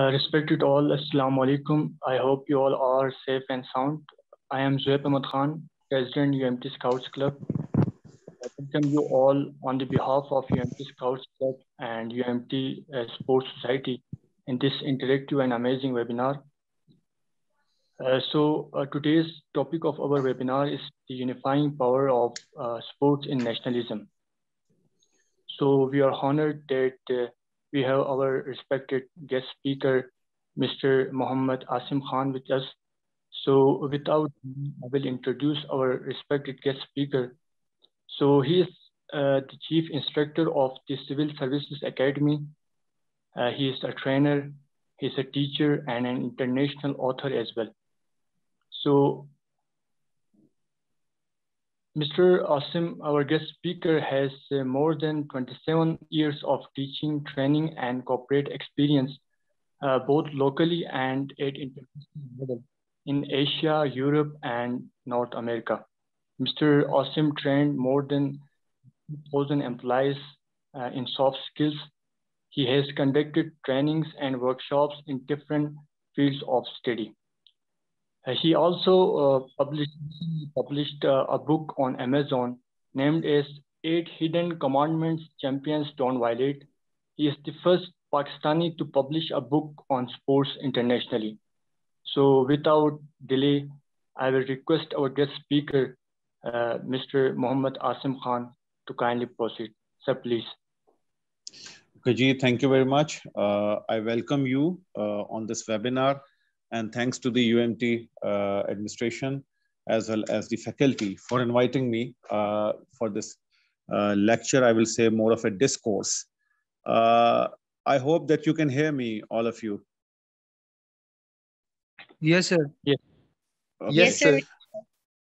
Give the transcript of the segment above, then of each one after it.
Uh, Respected all, Assalamu alaikum. I hope you all are safe and sound. I am Zuhaib Ahmad Khan, President UMT Scouts Club. I welcome you all on the behalf of UMT Scouts Club and UMT uh, Sports Society in this interactive and amazing webinar. Uh, so uh, today's topic of our webinar is the unifying power of uh, sports in nationalism. So we are honored that uh, we have our respected guest speaker, Mr. Muhammad Asim Khan with us. So without, I will introduce our respected guest speaker. So he is uh, the chief instructor of the Civil Services Academy. Uh, he is a trainer, he's a teacher and an international author as well. So Mr. Asim, our guest speaker, has uh, more than 27 years of teaching, training, and corporate experience, uh, both locally and at international level in Asia, Europe, and North America. Mr. Asim trained more than 1,000 employees uh, in soft skills. He has conducted trainings and workshops in different fields of study. Uh, he also uh, published, published uh, a book on Amazon named as Eight Hidden Commandments Champions Don't Violate. He is the first Pakistani to publish a book on sports internationally. So without delay, I will request our guest speaker, uh, Mr. Muhammad Asim Khan, to kindly proceed. Sir, please. Kaji, thank you very much. Uh, I welcome you uh, on this webinar and thanks to the UMT uh, administration as well as the faculty for inviting me uh, for this uh, lecture. I will say more of a discourse. Uh, I hope that you can hear me, all of you. Yes, sir. Yeah. Okay. Yes, sir.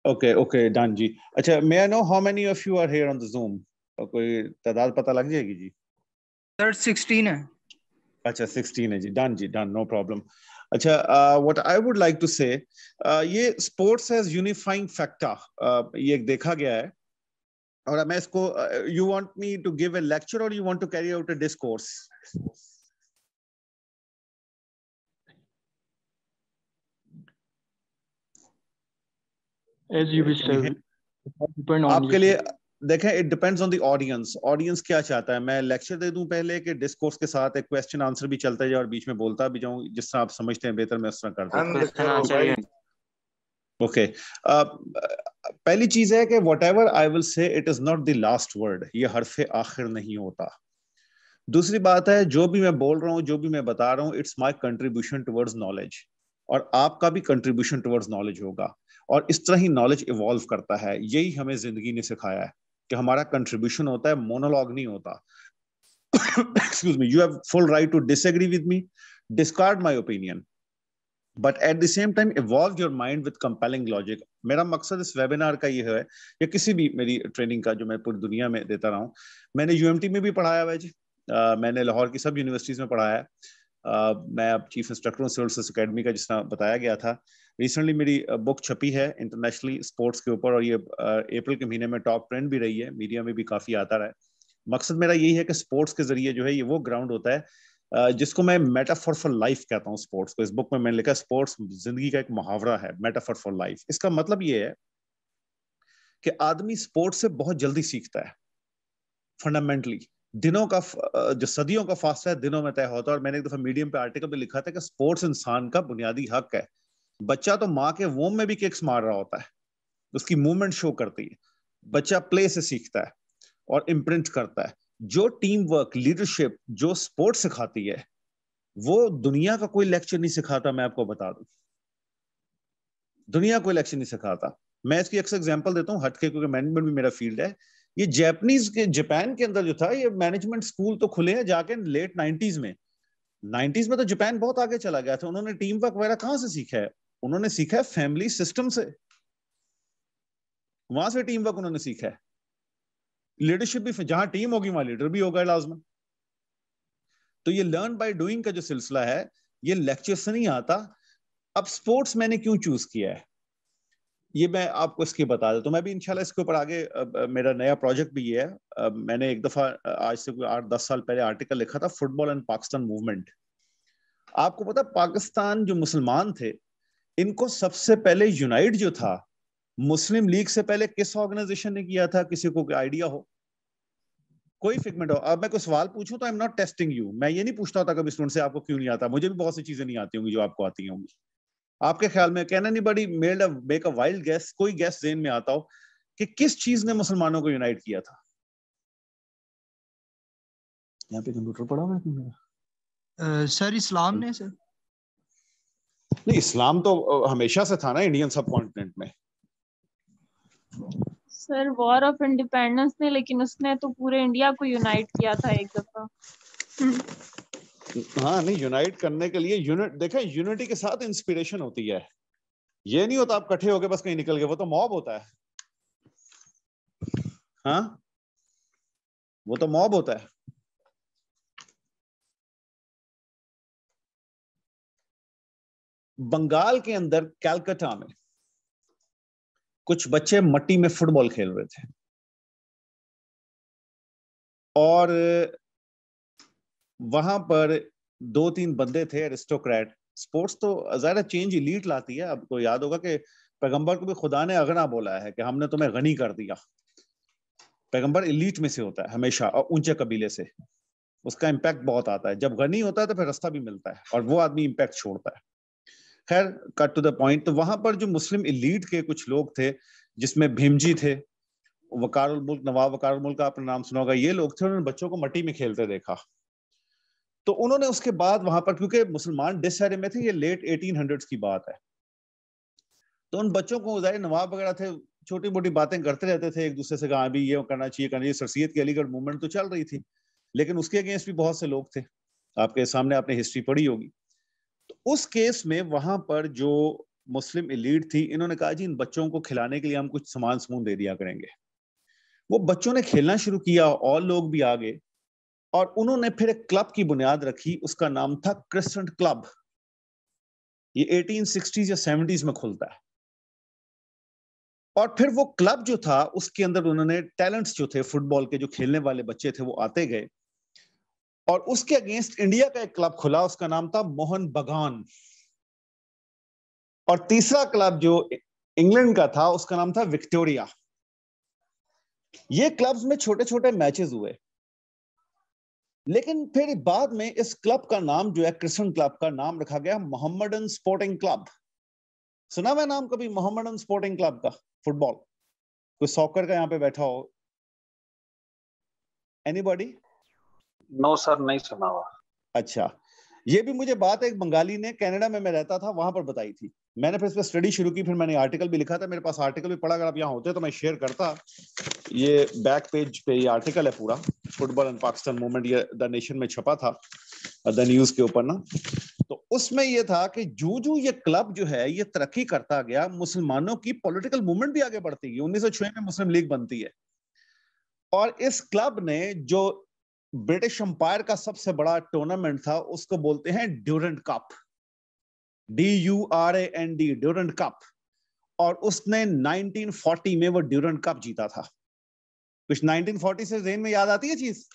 Okay, okay, Danji. Achha, may I know how many of you are here on the Zoom? कोई तादाद पता लग जाएगी जी 16 है 16 Danji, Done, done जी done अच्छा what I would like to say ये sports as unifying factor ये देखा गया है और मैं इसको you want me to give a lecture और you want to carry out a discourse as you wish आपके लिए देखें it depends on the audience audience क्या चाहता है मैं लेक्चर दे दूं पहले कि डिस्कोर्स के साथ एक क्वेश्चन आंसर भी चलता जाए और बीच में बोलता भी जाऊं जिस तरह आप समझते हैं बेहतर मैं उस तरह करता हूं ओके हाँ, हाँ, हाँ, पहली चीज है कि whatever I will say it is not the last word ये हरफ आखिर नहीं होता दूसरी बात है जो भी मैं बोल रहा हूँ जो भी मैं बता रहा हूँ it's my contribution towards knowledge और आपका भी कंट्रीब्यूशन टूवर्ड्स नॉलेज होगा और इस तरह ही नॉलेज इवॉल्व करता है यही हमें जिंदगी ने सिखाया है कि हमारा कंट्रीब्यूशन होता है मोनोलॉग नहीं होता excuse me you have full right to disagree with me discard my opinion but at the same time evolve your mind with compelling logic मेरा मकसद इस वेबिनार का ये है या किसी भी मेरी ट्रेनिंग का जो मैं पूरी दुनिया में देता रहा हूँ मैंने यूएमटी में भी पढ़ाया हुआ जी uh, मैंने लाहौर की सब यूनिवर्सिटीज में पढ़ाया है uh, मैं अब चीफ इंस्ट्रक्टर हूँ सिविल सर्विस अकेडमी का जिसना बताया गया था रिसेंटली मेरी बुक छपी है इंटरनेशनली स्पोर्ट्स के ऊपर और ये अप्रैल के महीने में टॉप ट्रेंड भी रही है मीडिया में भी काफ़ी आता रहा है मकसद मेरा यही है कि स्पोर्ट्स के जरिए जो है ये वो ग्राउंड होता है जिसको मैं मेटाफॉर फॉर लाइफ कहता हूँ स्पोर्ट्स को इस बुक में मैंने लिखा स्पोर्ट्स जिंदगी का एक मुहावरा है मेटाफॉर फॉर लाइफ इसका मतलब ये है कि आदमी स्पोर्ट्स से बहुत जल्दी सीखता है फंडामेंटली दिनों का जो सदियों का फासला है दिनों में तय होता है और मैंने एक दफा मीडियम पे आर्टिकल भी लिखा था कि स्पोर्ट्स इंसान का बुनियादी हक है बच्चा तो माँ के वोम में भी किक्स मार रहा होता है उसकी मूवमेंट शो करती है बच्चा प्ले से सीखता है और इम्प्रिंट करता है जो टीम वर्क लीडरशिप जो स्पोर्ट सिखाती है वो दुनिया का कोई लेक्चर नहीं सिखाता मैं आपको बता दू दुनिया कोई लेक्चर नहीं सिखाता मैं इसकी अक्सर एग्जाम्पल देता हूँ हटके क्योंकि मैनेजमेंट भी मेरा फील्ड है ये जैपनीज के जापान के अंदर जो था ये मैनेजमेंट स्कूल तो खुले हैं जाके लेट नाइन्टीज में नाइन्टीज में तो जापान बहुत आगे चला गया था उन्होंने टीम वर्क वगैरह कहाँ से सीखा है उन्होंने सीखा है फैमिली सिस्टम से वहां से टीम वर्क उन्होंने सीखा है लीडरशिप भी जहां टीम होगी वहां लीडर भी होगा लाजमन तो ये लर्न बाय डूइंग का जो सिलसिला है ये लेक्चर से नहीं आता अब स्पोर्ट्स मैंने क्यों चूज किया है ये मैं आपको इसके बता देता तो मैं भी इंशाल्लाह इसके ऊपर आगे अब, मेरा नया प्रोजेक्ट भी ये है अब, मैंने एक दफा आज से कोई आठ दस साल पहले आर्टिकल लिखा था फुटबॉल एंड पाकिस्तान मूवमेंट आपको पता पाकिस्तान जो मुसलमान थे इनको सबसे पहले यूनाइट जो था मुस्लिम लीग से पहले किस ऑर्गेनाइजेशन ने किया था किसी को आइडिया हो कोई फिगमेंट हो अब मैं कोई सवाल पूछूं तो I am not testing you मैं ये नहीं पूछता होता कभी स्टूडेंट से आपको क्यों नहीं आता मुझे भी बहुत सी चीजें नहीं आती होंगी जो आपको आती होंगी आपके ख्याल में कहना नहीं बड़ी made a make a wild guess कोई गैस जेन में आता हो कि किस चीज ने मुसलमानों को यूनाइट किया था यहाँ पे कंप्यूटर पड़ा हुआ है सर इस्लाम ने सर नहीं इस्लाम तो हमेशा से था ना इंडियन सब कॉन्टिनेंट में सर वॉर ऑफ इंडिपेंडेंस ने लेकिन उसने तो पूरे इंडिया को यूनाइट किया था एक दफा हम्म। हाँ नहीं यूनाइट करने के लिए यूनिट देखा यूनिटी के साथ इंस्पिरेशन होती है ये नहीं होता आप हो होके बस कहीं निकल गए वो तो मॉब होता है हाँ वो तो मॉब होता है बंगाल के अंदर कैलकटा में कुछ बच्चे मट्टी में फुटबॉल खेल रहे थे और वहां पर दो तीन बंदे थे एरिस्टोक्रेट स्पोर्ट्स तो ज्यादा चेंज इलीट लाती है आपको तो याद होगा कि पैगंबर को भी खुदा ने अगना बोला है कि हमने तुम्हें गनी कर दिया पैगंबर इलीट में से होता है हमेशा और ऊंचे कबीले से उसका इम्पैक्ट बहुत आता है जब गनी होता है तो फिर रास्ता भी मिलता है और वो आदमी इम्पैक्ट छोड़ता है खैर कट टू द पॉइंट तो वहां पर जो मुस्लिम इलीट के कुछ लोग थे जिसमें भीमजी थे वकार मुल्क नवाब वकार मुल्क का अपना नाम सुना होगा ये लोग थे उन्होंने बच्चों को मट्टी में खेलते देखा तो उन्होंने उसके बाद वहां पर क्योंकि मुसलमान डिसहरे में थे ये लेट एटीन की बात है तो उन बच्चों को जाहिर नवाब वगैरह थे छोटी मोटी बातें करते रहते थे एक दूसरे से कहा अभी ये करना चाहिए करना चाहिए सरसीत की अलीगढ़ मूवमेंट तो चल रही थी लेकिन उसके अगेंस्ट भी बहुत से लोग थे आपके सामने आपने हिस्ट्री पढ़ी होगी उस केस में वहां पर जो मुस्लिम इलीड थी इन्होंने कहा जी इन बच्चों को खिलाने के लिए हम कुछ सामान समून दे दिया करेंगे वो बच्चों ने खेलना शुरू किया और लोग भी आ गए और उन्होंने फिर एक क्लब की बुनियाद रखी उसका नाम था क्रिस्टेंट क्लब ये 1860s या 70s में खुलता है और फिर वो क्लब जो था उसके अंदर उन्होंने टैलेंट्स जो थे फुटबॉल के जो खेलने वाले बच्चे थे वो आते गए और उसके अगेंस्ट इंडिया का एक क्लब खुला उसका नाम था मोहन बगान और तीसरा क्लब जो इंग्लैंड का था उसका नाम था विक्टोरिया ये क्लब्स में छोटे छोटे मैचेस हुए लेकिन फिर बाद में इस क्लब का नाम जो है क्रिश्चियन क्लब का नाम रखा गया मोहम्मदन स्पोर्टिंग क्लब सुना मैं नाम कभी मोहम्मदन स्पोर्टिंग क्लब का फुटबॉल कोई सॉकर का यहां पे बैठा हो एनीबॉडी नो सर नहीं सुना हुआ अच्छा ये भी मुझे बात एक बंगाली ने कनाडा में मैं रहता था वहां पर बताई थी मैंने फिर इस पर स्टडी शुरू की फिर मैंने आर्टिकल भी लिखा था मेरे पास आर्टिकल भी पढ़ा अगर आप यहाँ होते तो मैं शेयर करता ये बैक पेज पे ये आर्टिकल है पूरा फुटबॉल एंड पाकिस्तान मूवमेंट ये द नेशन में छपा था द न्यूज के ऊपर ना तो उसमें ये था कि जू जू ये क्लब जो है ये तरक्की करता गया मुसलमानों की पॉलिटिकल मूवमेंट भी आगे बढ़ती गई उन्नीस में मुस्लिम लीग बनती है और इस क्लब ने जो ब्रिटिश अंपायर का सबसे बड़ा टूर्नामेंट था उसको बोलते हैं Durand Cup D U R A N D Durand Cup और उसने 1940 में वो ड्यूरेंट कप जीता था कुछ 1940 से जेन में याद आती है चीज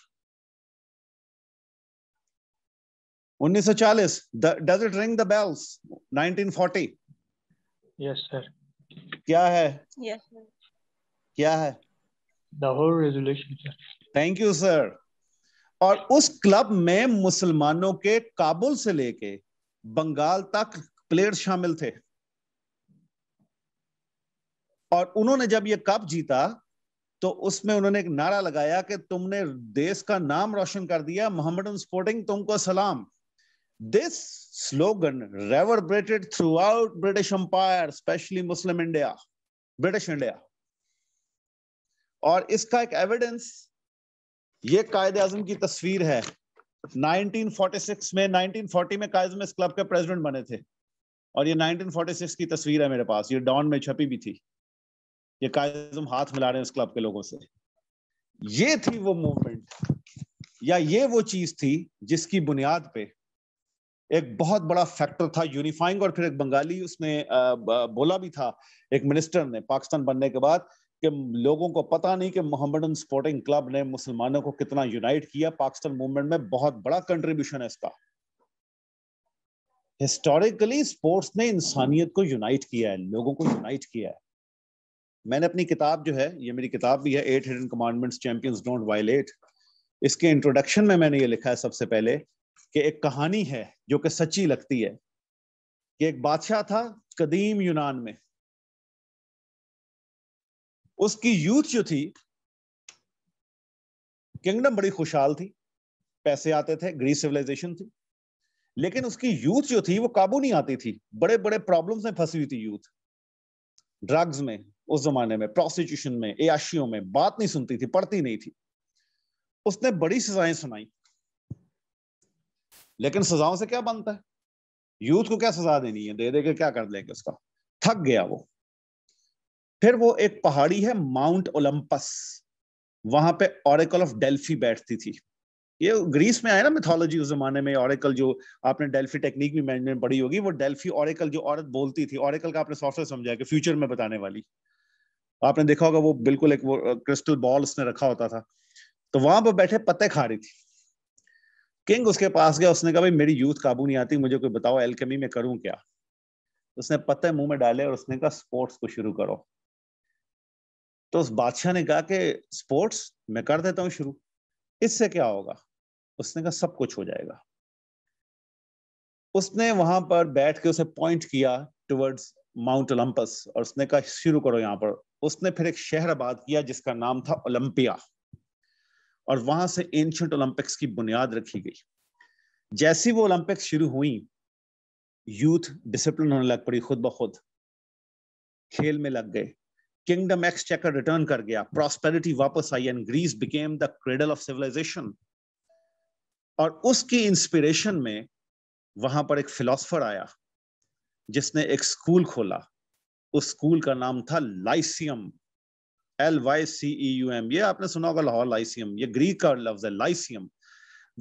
1940 does it ring the bells 1940 yes sir क्या है यस yes, क्या है the whole resolution thank you sir और उस क्लब में मुसलमानों के काबुल से लेके बंगाल तक प्लेयर शामिल थे और उन्होंने जब ये कप जीता तो उसमें उन्होंने एक नारा लगाया कि तुमने देश का नाम रोशन कर दिया मोहम्मद स्पोर्टिंग तुमको सलाम this slogan reverberated throughout British empire specially Muslim India British India और इसका एक एविडेंस ये कायद आजम की तस्वीर है 1946 में 1940 में कायद इस क्लब के प्रेसिडेंट बने थे और ये 1946 की तस्वीर है मेरे पास ये डॉन में छपी भी थी ये कायद हाथ मिला रहे हैं इस क्लब के लोगों से ये थी वो मूवमेंट या ये वो चीज थी जिसकी बुनियाद पे एक बहुत बड़ा फैक्टर था यूनिफाइंग और फिर एक बंगाली उसने बोला भी था एक मिनिस्टर ने पाकिस्तान बनने के बाद कि लोगों को पता नहीं कि मोहम्मदन स्पोर्टिंग क्लब ने मुसलमानों को कितना यूनाइट किया पाकिस्तान मूवमेंट में बहुत बड़ा कंट्रीब्यूशन है इसका हिस्टोरिकली स्पोर्ट्स ने इंसानियत को यूनाइट किया है लोगों को यूनाइट किया है मैंने अपनी किताब जो है ये मेरी किताब भी है eight hidden commandments champions don't violate इसके इंट्रोडक्शन में मैंने ये लिखा है सबसे पहले कि एक कहानी है जो कि सच्ची लगती है कि एक बादशाह था कदीम यूनान में उसकी यूथ जो थी किंगडम बड़ी खुशहाल थी पैसे आते थे ग्रीस सिविलाइजेशन थी लेकिन उसकी यूथ जो थी वो काबू नहीं आती थी बड़े बड़े प्रॉब्लम्स में फंसी हुई थी यूथ ड्रग्स में उस जमाने में प्रोस्टिट्यूशन में एशियों में बात नहीं सुनती थी पढ़ती नहीं थी उसने बड़ी सजाएं सुनाई लेकिन सजाओं से क्या बनता है यूथ को क्या सजा देनी है दे दे के क्या कर लेंगे उसका थक गया वो फिर वो एक पहाड़ी है माउंट ओलंपस वहां पे ऑरेकल ऑफ डेल्फी बैठती थी ये ग्रीस में आया ना मिथोलॉजी उस जमाने में ऑरेकल जो आपने डेल्फी टेक्निक भी मैनेजमेंट पढ़ी होगी वो डेल्फी ऑरेकल जो औरत बोलती थी ऑरेकल का आपने सॉफ्टवेयर समझा कि फ्यूचर में बताने वाली आपने देखा होगा वो बिल्कुल एक वो क्रिस्टल बॉल उसने रखा होता था तो वहां पर बैठे पत्ते खा रही थी किंग उसके पास गया उसने कहा भाई मेरी यूथ काबू नहीं आती मुझे कोई बताओ एल्केमी में करूं क्या उसने पत्ते मुंह में डाले और उसने कहा स्पोर्ट्स को शुरू करो तो उस बादशाह ने कहा कि स्पोर्ट्स मैं कर देता हूं शुरू इससे क्या होगा उसने कहा सब कुछ हो जाएगा उसने वहां पर बैठ के उसे पॉइंट किया टुवर्ड्स माउंट ओलंपस और उसने कहा शुरू करो यहाँ पर उसने फिर एक शहर आबाद किया जिसका नाम था ओलंपिया और वहां से एंशंट ओलंपिक्स की बुनियाद रखी गई जैसी वो ओलंपिक्स शुरू हुई यूथ डिसिप्लिन होने लग पड़ी खुद ब खुद खेल में लग गए किंगडम एक्स चेकर रिटर्न कर गया प्रॉस्पेरिटी वापस आई and Greece became the cradle of civilisation और उसकी इंस्पिरेशन में वहां पर एक फिलोसफर आया जिसने एक स्कूल खोला उस स्कूल का नाम था lyceum L Y C E U M ये आपने सुना होगा लाहौर लाइसियम ये ग्रीक का लफ्ज है लाइसियम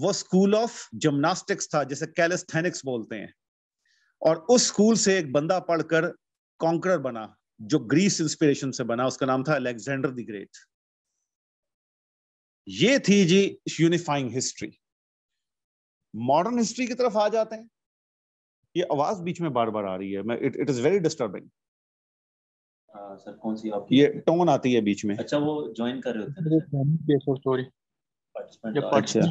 वो स्कूल ऑफ जिम्नास्टिक्स था जिसे कैलिस्थेनिक्स बोलते हैं और उस स्कूल से एक बंदा पढ़कर कॉन्करर बना जो ग्रीस इंस्पिरेशन से बना उसका नाम था अलेक्जेंडर द ग्रेट ये थी जी यूनिफाइंग हिस्ट्री मॉडर्न हिस्ट्री की तरफ आ जाते हैं ये आवाज बीच में बार बार आ रही है मैं it it is very disturbing sir कौन सी आपकी ये टोन आती है बीच में अच्छा वो ज्वाइन कर रहे होते हैं सॉरी अच्छा।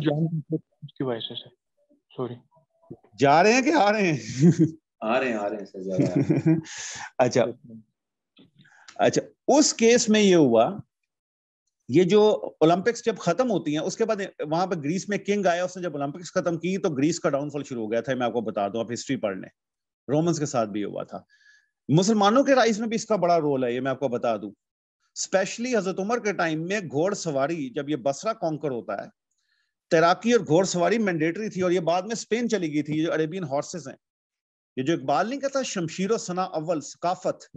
सॉरी जा रहे हैं कि आ रहे हैं आ रहे हैं आ रहे हैं सर अच्छा अच्छा उस केस में ये हुआ ये जो ओलंपिक्स जब खत्म होती हैं उसके बाद वहां पर ग्रीस में किंग आया उसने जब ओलंपिक्स खत्म की तो ग्रीस का डाउनफॉल शुरू हो गया था मैं आपको बता दूं आप हिस्ट्री पढ़ने रोमन्स के साथ भी हुआ था मुसलमानों के राइस में भी इसका बड़ा रोल है ये मैं आपको बता दूं स्पेशली हजरत उमर के टाइम में घोड़सवारी जब ये बसरा कॉन्कर होता है तैराकी और घोड़सवारी मैंडेटरी थी और ये बाद में स्पेन चली गई थी जो अरेबियन हॉर्सेस हैं ये जो इकबाल नहीं कहता शमशीर सना अव्वल सकाफत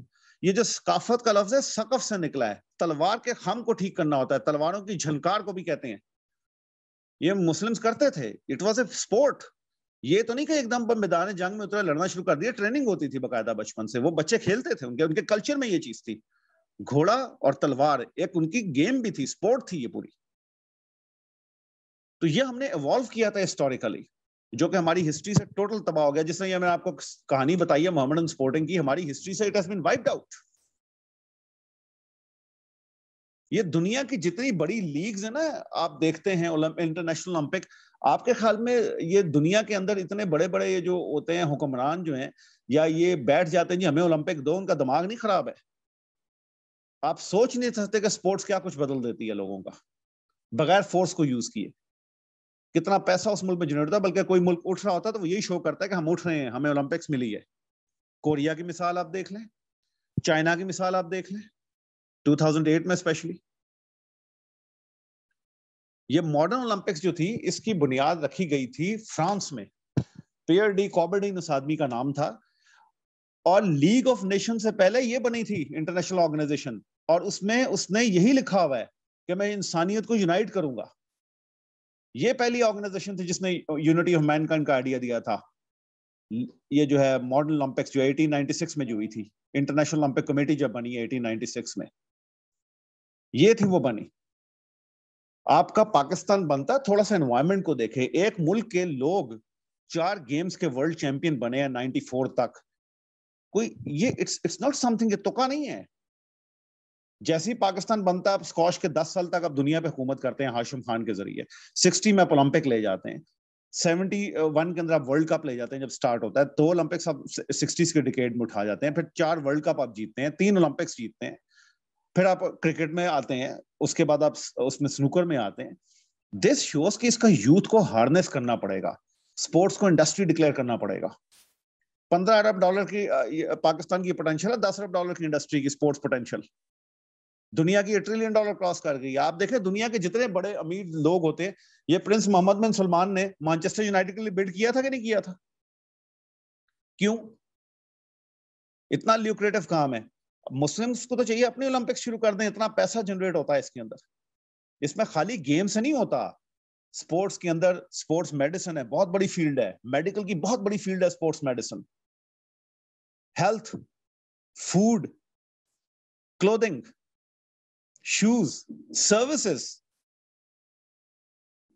ये जो सकाफत का लफ्ज है सकफ से निकला है तलवार के खम को ठीक करना होता है तलवारों की झनकार को भी कहते हैं ये मुस्लिम्स करते थे इट वॉज ए स्पोर्ट ये तो नहीं कि एकदम मैदान जंग में उतरा लड़ना शुरू कर दिया ट्रेनिंग होती थी बकायदा बचपन से वो बच्चे खेलते थे उनके उनके कल्चर में ये चीज थी घोड़ा और तलवार एक उनकी गेम भी थी स्पोर्ट थी ये पूरी तो ये हमने इवॉल्व किया था हिस्टोरिकली जो कि हमारी हिस्ट्री से टोटल तबाह हो गया जिसने ये मैंने आपको कहानी बताई है मोहम्मद स्पोर्टिंग की हमारी हिस्ट्री से it has been wiped out ये दुनिया की जितनी बड़ी लीग्स है ना आप देखते हैं इंटरनेशनल ओलंपिक आपके ख्याल में ये दुनिया के अंदर इतने बड़े बड़े ये जो होते हैं हुक्मरान जो हैं या ये बैठ जाते हैं जी हमें ओलंपिक दो उनका दिमाग नहीं खराब है आप सोच नहीं सकते कि स्पोर्ट्स क्या कुछ बदल देती है लोगों का बगैर फोर्स को यूज किए कितना पैसा उस मुल्क में जनरेट होता है बल्कि कोई मुल्क उठ रहा होता तो वो यही शो करता है कि हम उठ रहे हैं हमें ओलंपिक्स मिली है कोरिया की मिसाल आप देख लें चाइना की मिसाल आप देख लें 2008 में स्पेशली ये मॉडर्न ओलंपिक्स जो थी इसकी बुनियाद रखी गई थी फ्रांस में पेयर डी कॉबर्डिन उस आदमी का नाम था और लीग ऑफ नेशन से पहले ये बनी थी इंटरनेशनल ऑर्गेनाइजेशन और उसमें उसने यही लिखा हुआ है कि मैं इंसानियत को यूनाइट करूंगा ये पहली ऑर्गेनाइजेशन थी जिसने यूनिटी ऑफ मैनकाइंड का आइडिया दिया था ये जो है मॉडर्न ओलंपिक्स जो 1896 में जो हुई थी इंटरनेशनल ओलंपिक कमेटी जब बनी 1896 में ये थी वो बनी आपका पाकिस्तान बनता है थोड़ा सा एनवायरमेंट को देखे एक मुल्क के लोग चार गेम्स के वर्ल्ड चैंपियन बने हैं 94 तक कोई ये इट्स इट्स नॉट समथिंग ये तुका नहीं है जैसे ही पाकिस्तान बनता है स्कॉश के दस साल तक आप दुनिया पे हुकूमत करते हैं हाशिम खान के जरिए सिक्सटी में आप ओलंपिक ले जाते हैं सेवेंटी वन के अंदर आप वर्ल्ड कप ले जाते हैं जब स्टार्ट होता है दो ओलंपिक्स आप सिक्सटीज के डिकेट में उठा जाते हैं फिर चार वर्ल्ड कप आप जीतते हैं तीन ओलंपिक्स जीतते हैं फिर आप क्रिकेट में आते हैं उसके बाद आप उसमें स्नूकर में आते हैं दिस शोज कि इसका यूथ को हार्नेस करना पड़ेगा स्पोर्ट्स को इंडस्ट्री डिक्लेयर करना पड़ेगा पंद्रह अरब डॉलर की पाकिस्तान की पोटेंशियल है दस अरब डॉलर की इंडस्ट्री की स्पोर्ट्स पोटेंशियल दुनिया की ट्रिलियन डॉलर क्रॉस कर गई आप देखें दुनिया के जितने बड़े अमीर लोग होते हैं ये प्रिंस मोहम्मद बिन सलमान ने मैनचेस्टर यूनाइटेड के लिए बिल्ड किया था कि नहीं किया था क्यों इतना ल्यूक्रेटिव काम है मुस्लिम्स को तो चाहिए अपने ओलंपिक शुरू कर दें इतना पैसा जनरेट होता है इसके अंदर इसमें खाली गेम से नहीं होता स्पोर्ट्स के अंदर स्पोर्ट्स मेडिसिन है बहुत बड़ी फील्ड है मेडिकल की बहुत बड़ी फील्ड है sports medicine health food clothing shoes services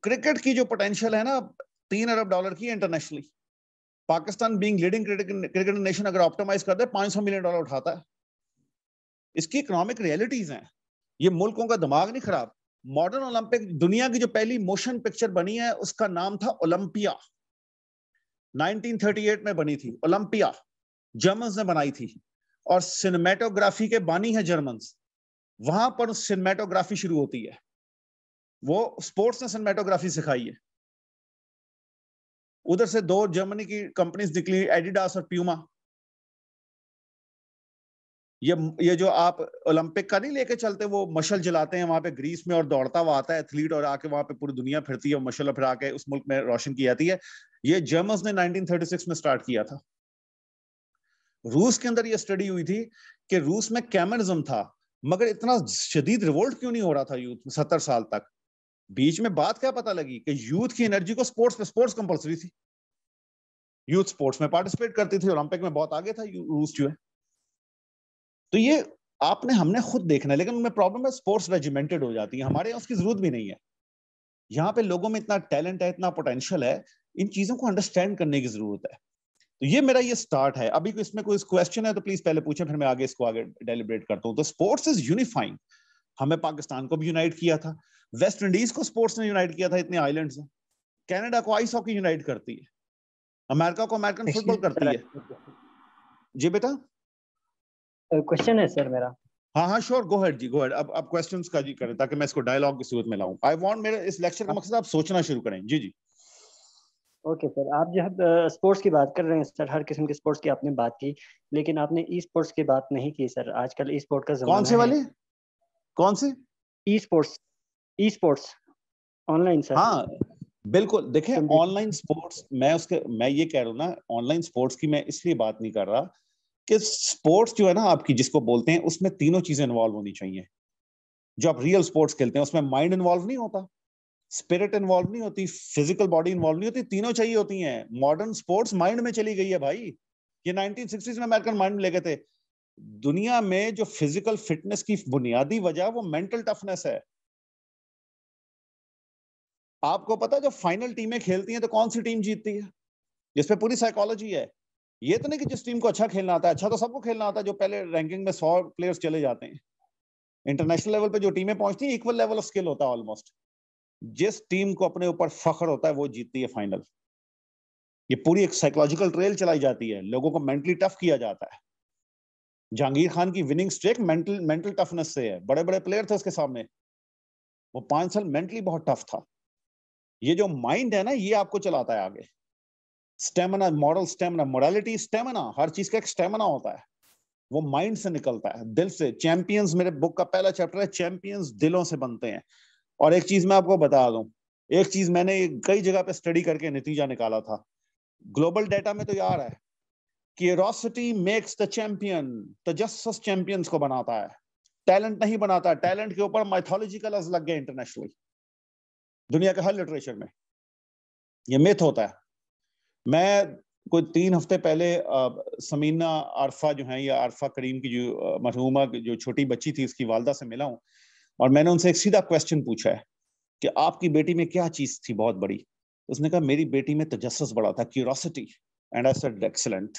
cricket की जो पोटेंशियल है ना तीन अरब डॉलर की internationally Pakistan being leading cricket nation अगर ऑप्टिमाइज कर दे पांच सौ मिलियन डॉलर उठाता है इसकी इकोनॉमिक रियलिटीज हैं ये मुल्कों का दिमाग नहीं खराब मॉडर्न ओलंपिक दुनिया की जो पहली मोशन पिक्चर बनी है उसका नाम था ओलंपिया 1938 में बनी थी ओलंपिया जर्मन ने बनाई थी और सिनेमेटोग्राफी के बानी है जर्मन वहां पर सिनेमेटोग्राफी शुरू होती है वो स्पोर्ट्स ने सिनेमेटोग्राफी सिखाई है उधर से दो जर्मनी की कंपनीज निकली एडिडास और प्यूमा ये ये जो आप ओलंपिक का नहीं लेके चलते वो मशल जलाते हैं वहां पे ग्रीस में और दौड़ता हुआ आता है एथलीट और आके वहां पे पूरी दुनिया फिरती है मशल फिर आके उस मुल्क में रोशन की जाती है ये जर्मन ने 1936 में स्टार्ट किया था रूस के अंदर ये स्टडी हुई थी कि रूस में कैमरिज्म था मगर इतना शदीद रिवोल्ट क्यों नहीं हो रहा था यूथ में सत्तर साल तक बीच में बात क्या पता लगी कि यूथ की एनर्जी को स्पोर्ट्स में स्पोर्ट्स कंपलसरी थी यूथ स्पोर्ट्स में पार्टिसिपेट करती थी ओलंपिक में बहुत आगे था रूस जो है तो ये आपने हमने खुद देखना है लेकिन उनमें प्रॉब्लम है स्पोर्ट्स रेजिमेंटेड हो जाती है हमारे यहाँ उसकी जरूरत भी नहीं है यहाँ पे लोगों में इतना टैलेंट है इतना पोटेंशियल है इन चीजों को अंडरस्टैंड करने की जरूरत है तो ये मेरा ये स्टार्ट है अभी तो इसमें कोई क्वेश्चन है तो प्लीज पहले पूछे फिर मैं आगे इसको आगे डेलीबरेट करता हूँ तो स्पोर्ट्स इज यूनिफाइंग हमें पाकिस्तान को भी यूनाइट किया था वेस्ट इंडीज को स्पोर्ट्स ने यूनाइट किया था इतने आइलैंड से कैनेडा को आइस हॉकी यूनाइट करती है अमेरिका को अमेरिकन फुटबॉल करती है जी बेटा क्वेश्चन है सर मेरा हाँ हाँ श्योर गो जी गो अब अब क्वेश्चंस का जी करें ताकि मैं इसको डायलॉग की सूरत में लाऊं आई वांट मेरे इस लेक्चर का हाँ। मकसद आप सोचना शुरू करें जी जी ओके okay, सर आप जो है स्पोर्ट्स की बात कर रहे हैं सर हर किस्म के स्पोर्ट्स की आपने बात की लेकिन आपने ई स्पोर्ट्स की बात नहीं की सर आजकल ई स्पोर्ट का जमाना कौन से वाले कौन से e sports e sports online sir हाँ बिल्कुल देखिए ऑनलाइन स्पोर्ट्स मैं उसके मैं ये कह रहा हूँ ना ऑनलाइन स्पोर्ट्स की मैं इसलिए बात नहीं कर रहा कि स्पोर्ट्स जो है ना आपकी जिसको बोलते हैं उसमें तीनों चीजें इन्वॉल्व होनी चाहिए जो आप रियल स्पोर्ट्स खेलते हैं उसमें माइंड इन्वॉल्व नहीं होता स्पिरिट इन्वॉल्व नहीं होती फिजिकल बॉडी इन्वॉल्व नहीं होती तीनों चाहिए होती हैं मॉडर्न स्पोर्ट्स माइंड में चली गई है भाई ये 1960s में अमेरिकन माइंड ले गए थे दुनिया में जो फिजिकल फिटनेस की बुनियादी वजह वो मेंटल टफनेस है आपको पता है जब फाइनल टीमें खेलती हैं तो कौन सी टीम जीतती है जिसपे पूरी साइकोलॉजी है ये तो नहीं कि जिस टीम को अच्छा खेलना आता है अच्छा तो सबको खेलना आता है जो पहले रैंकिंग में सौ प्लेयर्स चले जाते हैं इंटरनेशनल लेवल पे जो टीमें पहुंचती हैं इक्वल लेवल ऑफ स्किल होता है ऑलमोस्ट जिस टीम को अपने ऊपर फख्र होता है वो जीतती है फाइनल ये पूरी एक साइकोलॉजिकल ट्रेल चलाई जाती है लोगों को मेंटली टफ किया जाता है जहांगीर खान की winning streak mental mental toughness से है बड़े बड़े प्लेयर थे उसके सामने वो पांच साल मेंटली बहुत टफ था ये जो माइंड है ना ये आपको चलाता है आगे stamina moral stamina morality stamina हर चीज का एक स्टेमिना होता है वो माइंड से निकलता है दिल से चैंपियंस मेरे बुक का पहला चैप्टर है चैंपियंस दिलों से बनते हैं और एक चीज मैं आपको बता दूं एक चीज मैंने कई जगह पे स्टडी करके नतीजा निकाला था ग्लोबल डेटा में तो यार है क्यूरोसिटी मेक्स द चैंपियन तजस्सस चैंपियंस को बनाता है टैलेंट नहीं बनाता टैलेंट के ऊपर माइथोलॉजिकल का लग गए इंटरनेशनली दुनिया के हर लिटरेचर में ये मिथ होता है मैं कोई तीन हफ्ते पहले समीना आरफा जो है या आरफा करीम की जो मरहूमा जो छोटी बच्ची थी उसकी वालदा से मिला हूँ और मैंने उनसे एक सीधा क्वेश्चन पूछा है कि आपकी बेटी में क्या चीज़ थी बहुत बड़ी उसने कहा मेरी बेटी में तजस्स बड़ा था curiosity and I said excellent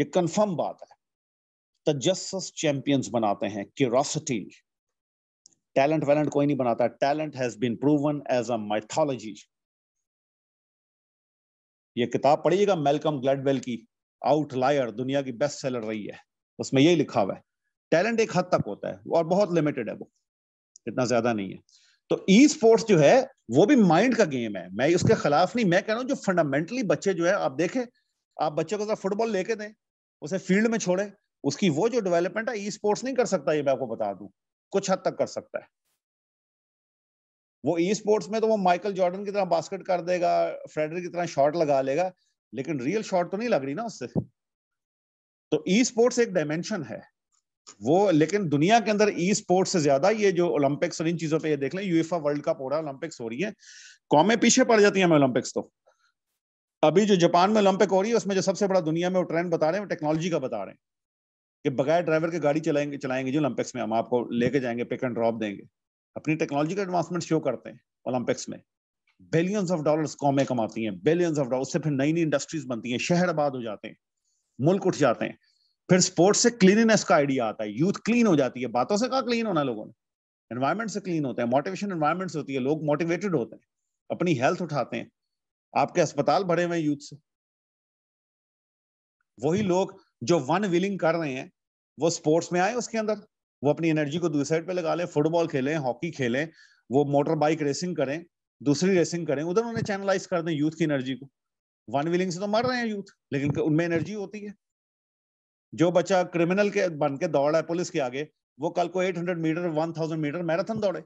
ये कंफर्म बात है तजस्स चैंपियंस बनाते हैं क्यूरोसिटी टैलेंट वैलेंट कोई नहीं बनाता talent has been proven as a mythology ये किताब पढ़िएगा मेलकम ग्लैडवेल की आउटलायर दुनिया की बेस्ट सेलर रही है उसमें यही लिखा हुआ है टैलेंट एक हद तक होता है और बहुत लिमिटेड है वो इतना ज्यादा नहीं है तो ई स्पोर्ट्स जो है वो भी माइंड का गेम है मैं उसके खिलाफ नहीं मैं कह रहा हूँ जो फंडामेंटली बच्चे जो है आप देखें आप बच्चे को फुटबॉल लेके दें उसे फील्ड में छोड़े उसकी वो जो डेवलपमेंट है ई स्पोर्ट्स नहीं कर सकता ये मैं आपको बता दूं कुछ हद तक कर सकता है वो ई स्पोर्ट्स में तो वो माइकल जॉर्डन की तरह बास्केट कर देगा फ्रेडरिक की तरह शॉट लगा लेगा लेकिन रियल शॉट तो नहीं लग रही ना उससे तो ई स्पोर्ट्स एक डायमेंशन है वो लेकिन दुनिया के अंदर ई स्पोर्ट्स से ज्यादा ये जो ओलंपिक्स और इन चीजों पे ये देख लें यूएफा वर्ल्ड कप हो रहा है ओलंपिक्स हो रही है कौमें पीछे पड़ जाती है हमें ओलंपिक्स तो अभी जो जापान में ओलंपिक हो रही है उसमें जो सबसे बड़ा दुनिया में वो ट्रेंड बता रहे हैं वो टेक्नोलॉजी का बता रहे हैं कि बगैर ड्राइवर के गाड़ी चलाएंगे चलाएंगे जो ओलंपिक्स में हम आपको लेके जाएंगे पिक एंड ड्रॉप देंगे अपनी टेक्नोलॉजी का एडवांसमेंट शो करते हैं ओलंपिक्स में बिलियंस ऑफ डॉलर्स कॉमे कमाती हैं बिलियंस ऑफ डॉलर उससे फिर नई नई इंडस्ट्रीज बनती हैं शहर आबाद हो जाते हैं मुल्क उठ जाते हैं फिर स्पोर्ट्स से क्लीननेस का आइडिया आता है यूथ क्लीन हो जाती है बातों से कहा क्लीन होना लोगों ने एनवायरमेंट से क्लीन होता है मोटिवेशन एनवायरमेंट होती है लोग मोटिवेटेड होते हैं अपनी हेल्थ उठाते हैं आपके अस्पताल भरे हुए यूथ से वही लोग जो वन विलिंग कर रहे हैं वो स्पोर्ट्स में आए उसके अंदर वो अपनी एनर्जी को दूसरी साइड पे लगा लें फुटबॉल खेलें हॉकी खेलें वो मोटर बाइक रेसिंग करें दूसरी रेसिंग करें उधर उन्हें चैनलाइज कर दें यूथ की एनर्जी को वन विलिंग से तो मर रहे हैं यूथ लेकिन उनमें एनर्जी होती है जो बच्चा क्रिमिनल के बन के दौड़ रहा है पुलिस के आगे वो कल को 800 मीटर 1000 मीटर मैराथन दौड़े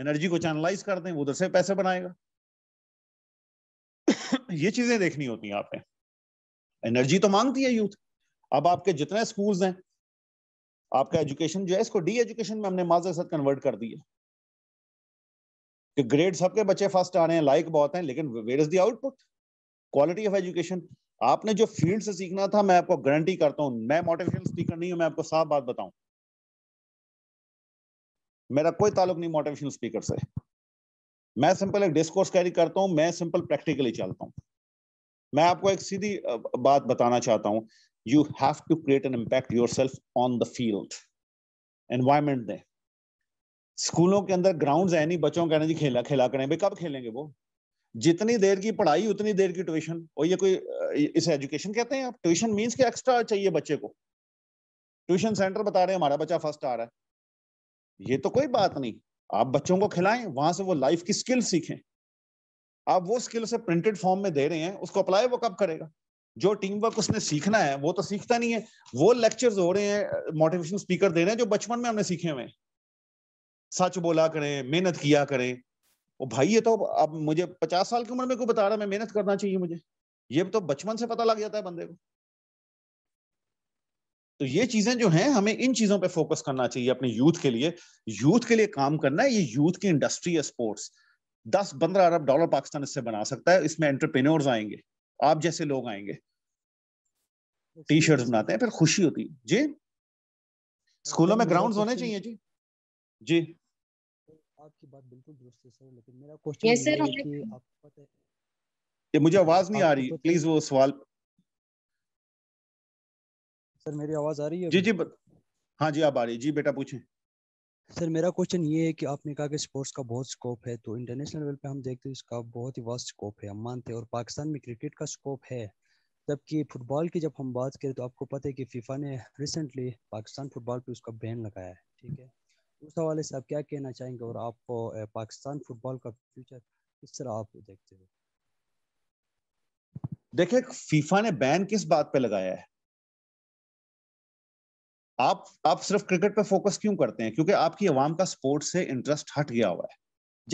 एनर्जी को चैनलाइज कर दें उधर से पैसे बनाएगा ये चीजें देखनी होती हैं आपने एनर्जी तो मांगती है यूथ अब आपके जितने स्कूल्स हैं आपका एजुकेशन जो है इसको डी एजुकेशन में हमने माजे साथ कन्वर्ट कर दिया कि ग्रेड सबके बच्चे फर्स्ट आ रहे हैं लाइक बहुत हैं लेकिन where is the output quality of education आपने जो फील्ड से सीखना था मैं आपको गारंटी करता हूं मैं मोटिवेशन स्पीकर नहीं हूं मैं आपको साफ बात बताऊं मेरा कोई ताल्लुक नहीं मोटिवेशन स्पीकर से मैं सिंपल एक डिस्कोर्स कैरी करता हूं मैं सिंपल प्रैक्टिकली चलता हूं मैं आपको एक सीधी बात बताना चाहता हूं you have to create an impact your on the field environment दे स्कूलों के अंदर ग्राउंड है नहीं बच्चों कहना जी खेला खेला करें भाई कब खेलेंगे वो जितनी देर की पढ़ाई उतनी देर की ट्यूशन और ये कोई इसे एजुकेशन कहते हैं आप ट्यूशन मीन्स के एक्स्ट्रा चाहिए बच्चे को ट्यूशन सेंटर बता रहे हैं हमारा बच्चा फर्स्ट आ रहा है ये तो कोई बात नहीं आप बच्चों को खिलाएं वहां से वो लाइफ की स्किल सीखें आप वो स्किल से प्रिंटेड फॉर्म में दे रहे हैं उसको अप्लाई वो कब करेगा जो टीम वर्क उसने सीखना है वो तो सीखता नहीं है वो लेक्चर्स हो रहे हैं मोटिवेशन स्पीकर दे रहे हैं जो बचपन में हमने सीखे हुए हैं सच बोला करें मेहनत किया करें वो भाई ये तो अब मुझे पचास साल की उम्र में कोई बता रहा है मैं मेहनत करना चाहिए मुझे ये तो बचपन से पता लग जाता है बंदे को तो ये चीजें जो हैं हमें इन चीजों पे फोकस करना चाहिए अपने यूथ के लिए यूथ के लिए काम करना है ये यूथ की इंडस्ट्री है स्पोर्ट्स दस पंद्रह अरब डॉलर पाकिस्तान इससे बना सकता है इसमें एंटरप्रेन्योर्स आएंगे आप जैसे लोग आएंगे टी शर्ट बनाते हैं फिर खुशी होती है जी स्कूलों में ग्राउंड होने चाहिए जी जी आपकी बात बिल्कुल दुरुस्त है सर लेकिन मेरा क्वेश्चन yes, सर, है कि आपको पता है ये मुझे आवाज नहीं आ रही प्लीज वो सवाल सर मेरी आवाज आ रही है जी जी हाँ जी आप आ रही जी बेटा पूछें सर मेरा क्वेश्चन ये है कि आपने कहा कि स्पोर्ट्स का बहुत स्कोप है तो इंटरनेशनल लेवल पे हम देखते हैं इसका बहुत ही वास्ट स्कोप है हम मानते हैं और पाकिस्तान में क्रिकेट का स्कोप है जबकि फुटबॉल की जब हम बात करें तो आपको पता है कि फीफा ने रिसेंटली पाकिस्तान फुटबॉल पे उसका बैन लगाया है ठीक है उस हवाले से आप क्या कहना चाहेंगे और आपको पाकिस्तान फुटबॉल का फ्यूचर किस तरह आप देखते हो देखिए फीफा ने बैन किस बात पे लगाया है आप आप सिर्फ क्रिकेट पे फोकस क्यों करते हैं क्योंकि आपकी आवाम का स्पोर्ट से इंटरेस्ट हट गया हुआ है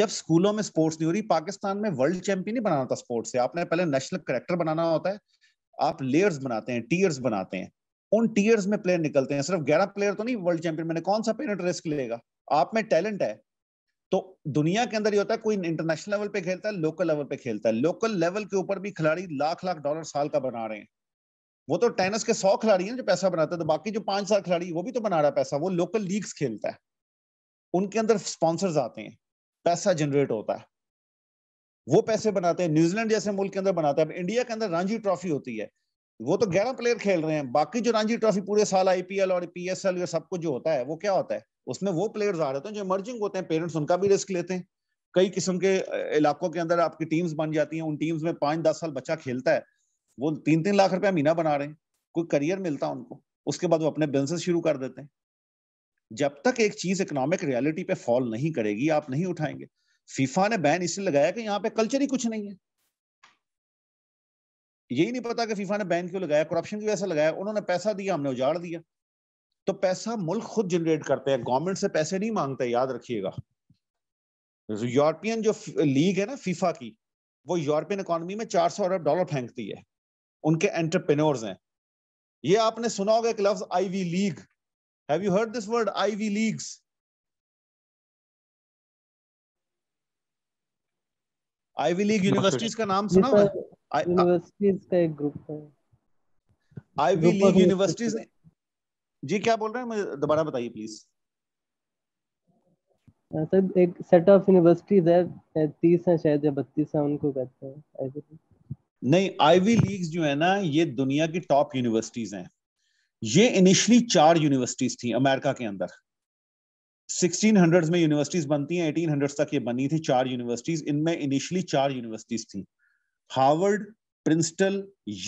जब स्कूलों में स्पोर्ट्स नहीं हो रही पाकिस्तान में वर्ल्ड चैंपियन ही बनाना था स्पोर्ट्स से आपने पहले नेशनल करेक्टर बनाना होता है आप लेयर्स बनाते हैं टीयर्स बनाते हैं उन टीयर्स में प्लेयर निकलते हैं सिर्फ ग्यारह प्लेयर तो नहीं वर्ल्ड चैंपियन मैंने कौन सा पेरेंट रिस्क लेगा आप में टैलेंट है तो दुनिया के अंदर ये होता है कोई इंटरनेशनल लेवल पे खेलता है लोकल लेवल पे खेलता है लोकल लेवल के ऊपर भी खिलाड़ी लाख लाख डॉलर साल का बना रहे हैं वो तो टेनिस के सौ खिलाड़ी हैं जो पैसा बनाते हैं तो बाकी जो पांच साल खिलाड़ी वो भी तो बना रहा है पैसा वो लोकल लीग्स खेलता है उनके अंदर स्पॉन्सर्स आते हैं पैसा जनरेट होता है वो पैसे बनाते हैं न्यूजीलैंड जैसे मुल्क के अंदर बनाते हैं अब इंडिया के अंदर रांझी ट्रॉफी होती है वो तो ग्यारह प्लेयर खेल रहे हैं बाकी जो रणजी ट्रॉफी पूरे साल आईपीएल और पीएसएल ये सब कुछ जो होता है वो क्या होता है उसमें वो प्लेयर्स आ रहे हैं जो इमर्जिंग होते हैं पेरेंट्स उनका भी रिस्क लेते हैं कई किस्म के इलाकों के अंदर आपकी टीम्स बन जाती हैं उन टीम्स में पांच दस साल बच्चा खेलता है वो तीन तीन लाख रुपया महीना बना रहे हैं कोई करियर मिलता है उनको उसके बाद वो अपने बिजनेस शुरू कर देते हैं जब तक एक चीज इकोनॉमिक रियलिटी पे फॉल नहीं करेगी आप नहीं उठाएंगे फीफा ने बैन इसलिए लगाया कि यहाँ पे कल्चर ही कुछ नहीं है यही नहीं पता कि फीफा ने बैन क्यों लगाया करप्शन की वजह से लगाया उन्होंने पैसा दिया हमने उजाड़ दिया तो पैसा मुल्क खुद जनरेट करते हैं गवर्नमेंट से पैसे नहीं मांगते याद रखिएगा यूरोपियन जो लीग है ना फीफा की वो यूरोपियन इकोनॉमी में 400 अरब डॉलर फेंकती है उनके एंटरप्रेन्योर्स हैं ये आपने सुना होगा एक लफ्ज Ivy League have you heard this word Ivy Leagues Ivy League universities का नाम सुना हुआ यूनिवर्सिटीज का एक ग्रुप है यूनिवर्सिटीज जी क्या बोल रहे हैं मुझे दोबारा बताइए प्लीज सर तो एक सेट ऑफ यूनिवर्सिटीज है तीस है शायद या बत्तीस है उनको कहते हैं नहीं आईवी लीग्स जो है ना ये दुनिया की टॉप यूनिवर्सिटीज हैं ये इनिशियली चार यूनिवर्सिटीज थी अमेरिका के अंदर 1600s में यूनिवर्सिटीज बनती हैं 1800s तक ये बनी थी चार यूनिवर्सिटीज इनमें इनिशियली चार यूनिवर्सिटीज थी हार्वर्ड प्रिंसटल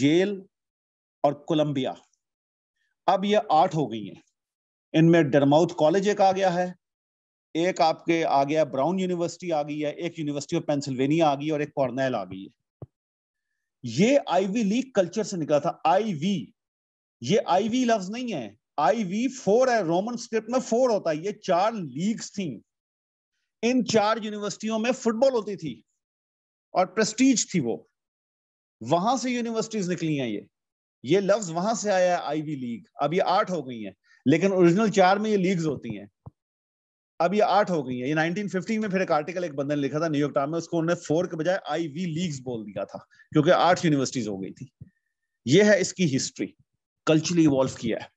येल और कोलंबिया अब ये आठ हो गई हैं इनमें डरमाउथ कॉलेज एक आ गया है एक आपके आ गया ब्राउन यूनिवर्सिटी आ गई है एक यूनिवर्सिटी ऑफ पेंसिल्वेनिया आ गई और एक कॉर्नेल आ गई है ये आईवी लीग कल्चर से निकला था आईवी ये आईवी लफ्ज नहीं है आईवी फोर है रोमन स्क्रिप्ट में फोर होता है ये चार लीग्स थी इन चार यूनिवर्सिटियों में फुटबॉल होती थी और प्रेस्टीज थी वो वहां से यूनिवर्सिटीज निकली हैं ये ये लफ्ज वहां से आया है आईवी लीग अब ये आठ हो गई है लेकिन ओरिजिनल चार में ये लीग्स होती हैं अब ये आठ हो गई है ये 1950 में फिर एक आर्टिकल एक बंदे ने लिखा था न्यूयॉर्क टाइम में उसको उन्होंने फोर के बजाय आईवी वी लीग्स बोल दिया था क्योंकि आठ यूनिवर्सिटीज हो गई थी ये है इसकी हिस्ट्री कल्चरली इवॉल्व किया है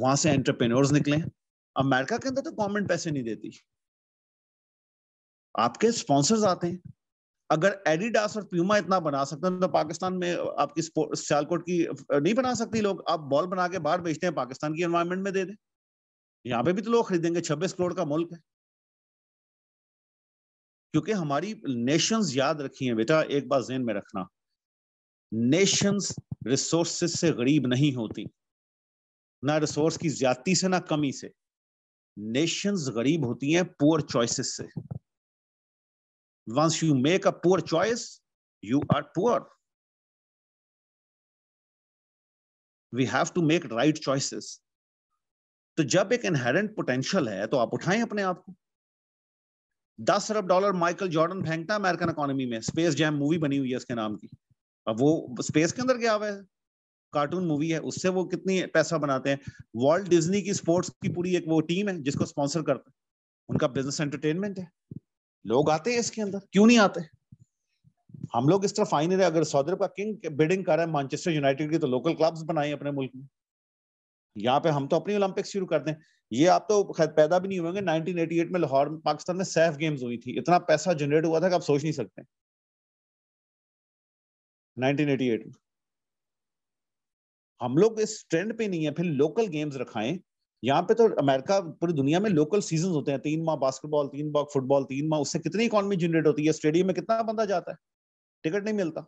वहां से एंटरप्रेन्योर्स निकले अमेरिका के अंदर तो गवर्नमेंट पैसे नहीं देती आपके स्पॉन्सर्स आते हैं अगर एडिडास और प्यूमा इतना बना सकते हैं तो पाकिस्तान में आपकी सियालकोट की नहीं बना सकती लोग आप बॉल बना के बाहर बेचते हैं पाकिस्तान की एनवायरमेंट में दे दें यहाँ पे भी तो लोग खरीदेंगे छब्बीस करोड़ का मुल्क है क्योंकि हमारी नेशंस याद रखी है बेटा एक बात जेन में रखना नेशंस रिसोर्सेस से गरीब नहीं होती ना रिसोर्स की ज्यादा से ना कमी से नेशंस गरीब होती हैं पुअर चॉइसेस से Once you make a poor choice, you are poor. We have to make right choices तो जब एक inherent potential है तो आप उठाएं अपने आप को दस अरब डॉलर माइकल जॉर्डन फेंकता अमेरिकन इकोनॉमी में स्पेस जैम मूवी बनी हुई है इसके नाम की अब वो स्पेस के अंदर गया हुआ है कार्टून मूवी है उससे वो कितनी पैसा बनाते हैं वर्ल्ड डिज्नी की स्पोर्ट्स की पूरी एक वो टीम है जिसको स्पॉन्सर करते हैं उनका बिजनेस एंटरटेनमेंट है लोग आते हैं इसके अंदर क्यों नहीं आते हम लोग इस तरह फाइन रहे अगर सौदरब का किंग बिडिंग कर रहा है मानचेस्टर यूनाइटेड की तो लोकल क्लब्स बनाए अपने मुल्क में यहाँ पे हम तो अपनी ओलंपिक शुरू कर दें ये आप तो खैर पैदा भी नहीं हुएंगे 1988 में लाहौर पाकिस्तान में सैफ गेम्स हुई थी इतना पैसा जनरेट हुआ था कि आप सोच नहीं सकते 1988 में हम लोग इस ट्रेंड पे नहीं है फिर लोकल गेम्स रखाएं यहाँ पे तो अमेरिका पूरी दुनिया में लोकल सीजन होते हैं तीन माह बास्केटबॉल तीन माह फुटबॉल तीन माह उससे कितनी इकोनॉमी जनरेट होती है स्टेडियम में कितना बंदा जाता है टिकट नहीं मिलता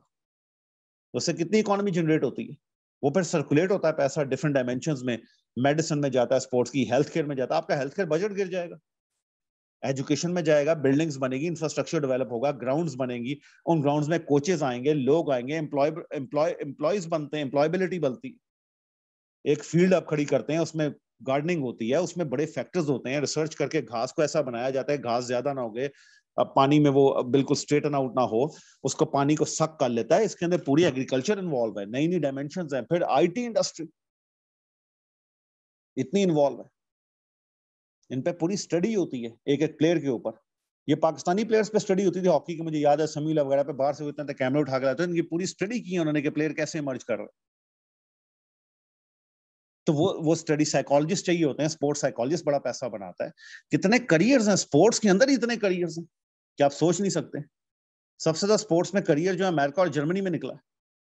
उससे कितनी इकोनॉमी जनरेट होती है वो फिर सर्कुलेट होता है पैसा डिफरेंट डायमेंशन में मेडिसिन में जाता है स्पोर्ट्स की हेल्थ केयर में जाता है आपका हेल्थ केयर बजट गिर जाएगा एजुकेशन में जाएगा बिल्डिंग्स बनेगी इंफ्रास्ट्रक्चर डेवलप होगा ग्राउंड्स बनेगी उन ग्राउंड्स में कोचेस आएंगे लोग आएंगे एम्प्लॉय एम्प्लॉय एम्प्लॉयज बनते हैं एम्प्लॉयबिलिटी बनती एक फील्ड आप खड़ी करते हैं उसमें गार्डनिंग होती है उसमें बड़े फैक्टर्स होते हैं रिसर्च करके घास को ऐसा बनाया जाता है घास ज्यादा ना हो गए अब पानी में वो बिल्कुल स्ट्रेटन आउट ना हो उसको पानी को सक कर लेता है इसके अंदर पूरी एग्रीकल्चर इन्वॉल्व है नई नई डायमेंशन है फिर आईटी इंडस्ट्री इतनी इन्वॉल्व है इन पे पूरी स्टडी होती है एक एक प्लेयर के ऊपर ये पाकिस्तानी प्लेयर्स पे स्टडी होती थी हॉकी की मुझे याद है समीला वगैरह पे बाहर से इतना कैमरे उठा कर हैं इनकी पूरी स्टडी की है उन्होंने कि प्लेयर कैसे मर्ज कर रहे तो वो वो स्टडी साइकोलॉजिस्ट चाहिए होते हैं स्पोर्ट्स साइकोलॉजिस्ट बड़ा पैसा बनाता है कितने करियर्स हैं स्पोर्ट्स के अंदर ही इतने करियर्स हैं कि आप सोच नहीं सकते सबसे ज्यादा स्पोर्ट्स में करियर जो है अमेरिका और जर्मनी में निकला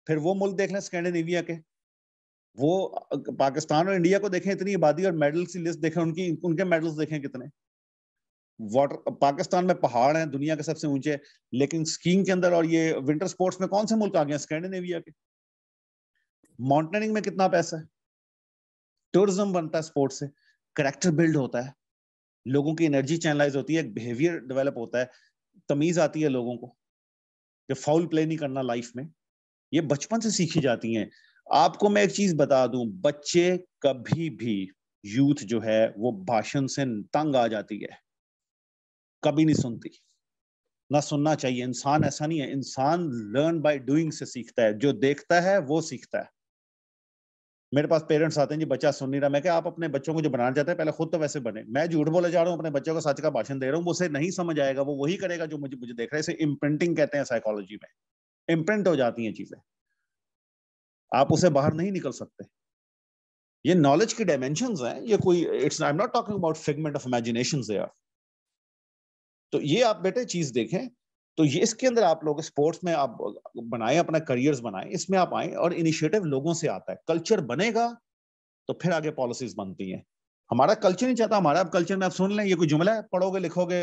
फिर वो मुल्क देख लें स्कैंडिनेविया के वो पाकिस्तान और इंडिया को देखें इतनी आबादी और मेडल्स की लिस्ट देखें उनकी उनके मेडल्स देखें कितने वाटर पाकिस्तान में पहाड़ हैं दुनिया के सबसे ऊंचे लेकिन स्कीइंग के अंदर और ये विंटर स्पोर्ट्स में कौन से मुल्क आ गए स्कैंडिनेविया के माउंटेनिंग में कितना पैसा है टूरिज्म बनता है स्पोर्ट्स से करेक्टर बिल्ड होता है लोगों की एनर्जी चैनलाइज होती है एक बिहेवियर डेवलप होता है तमीज आती है लोगों को जो फाउल प्ले नहीं करना लाइफ में ये बचपन से सीखी जाती हैं आपको मैं एक चीज बता दूं बच्चे कभी भी यूथ जो है वो भाषण से तंग आ जाती है कभी नहीं सुनती ना सुनना चाहिए इंसान ऐसा नहीं है इंसान लर्न बाय डूइंग से सीखता है जो देखता है वो सीखता है मेरे पास पेरेंट्स आते हैं जी बच्चा सुन नहीं रहा मैं क्या आप अपने बच्चों को जो बनाना चाहते हैं पहले खुद तो वैसे बने मैं झूठ बोले जा रहा हूँ अपने बच्चों को सच का भाषण दे रहा हूँ उसे नहीं समझ आएगा वो वही करेगा जो मुझे मुझे देख रहा है इसे इम्प्रिंटिंग कहते हैं साइकोलॉजी में इम्प्रिंट हो जाती हैं चीजें आप उसे बाहर नहीं निकल सकते ये नॉलेज की डायमेंशन है ये कोई it's I am not talking about figment of imagination तो ये आप बेटे चीज देखें तो ये इसके अंदर आप लोग स्पोर्ट्स में आप बनाए अपना करियर्स बनाए इसमें आप आए और इनिशिएटिव लोगों से आता है कल्चर बनेगा तो फिर आगे पॉलिसीज बनती हैं हमारा कल्चर नहीं चाहता हमारा आप कल्चर में आप सुन लें ये कोई जुमला है पढ़ोगे लिखोगे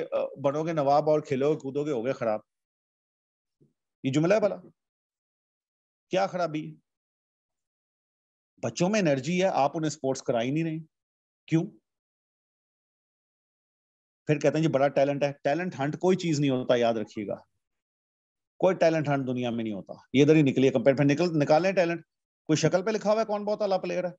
बनोगे नवाब और खेलोगे कूदोगे हो गए खराब ये जुमला है भला क्या खराबी बच्चों में एनर्जी है आप उन्हें स्पोर्ट्स करा ही नहीं रहे क्यों फिर कहते हैं जी बड़ा टैलेंट है टैलेंट हंट कोई चीज नहीं होता याद रखिएगा कोई टैलेंट हंट दुनिया में नहीं होता ये इधर ही है कंपेयर फिर निकल निकालें टैलेंट कोई शक्ल पे लिखा हुआ है कौन बहुत अला प्लेयर है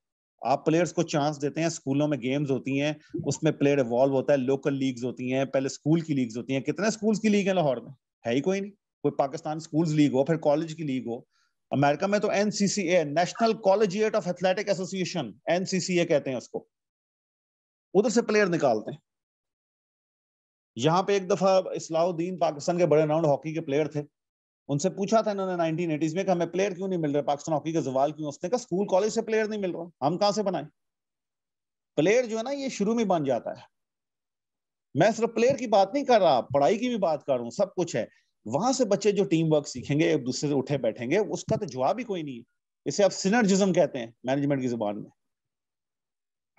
आप प्लेयर्स को चांस देते हैं स्कूलों में गेम्स होती हैं उसमें प्लेयर इवॉल्व होता है लोकल लीग्स होती हैं पहले स्कूल की लीग्स होती हैं कितने स्कूल्स की लीग है लाहौर में है ही कोई नहीं कोई पाकिस्तान स्कूल्स लीग हो फिर कॉलेज की लीग हो अमेरिका में तो NCCA national collegiate of athletic association NCCA कहते हैं उसको उधर से प्लेयर निकालते हैं यहाँ पे एक दफा इस्लाउद्दीन पाकिस्तान के बड़े राउंड हॉकी के प्लेयर थे उनसे पूछा था इन्होंने नाइनटीन एटीज में हमें प्लेयर क्यों नहीं मिल रहे पाकिस्तान हॉकी का जवाल क्यों उसने कहा स्कूल कॉलेज से प्लेयर नहीं मिल रहा हम कहाँ से बनाए प्लेयर जो है ना ये शुरू में बन जाता है मैं सिर्फ प्लेयर की बात नहीं कर रहा पढ़ाई की भी बात कर रहा हूँ सब कुछ है वहां से बच्चे जो टीम वर्क सीखेंगे एक दूसरे से उठे बैठेंगे उसका तो जवाब ही कोई नहीं है इसे आप सिनर्जिज्म कहते हैं मैनेजमेंट की जुबान में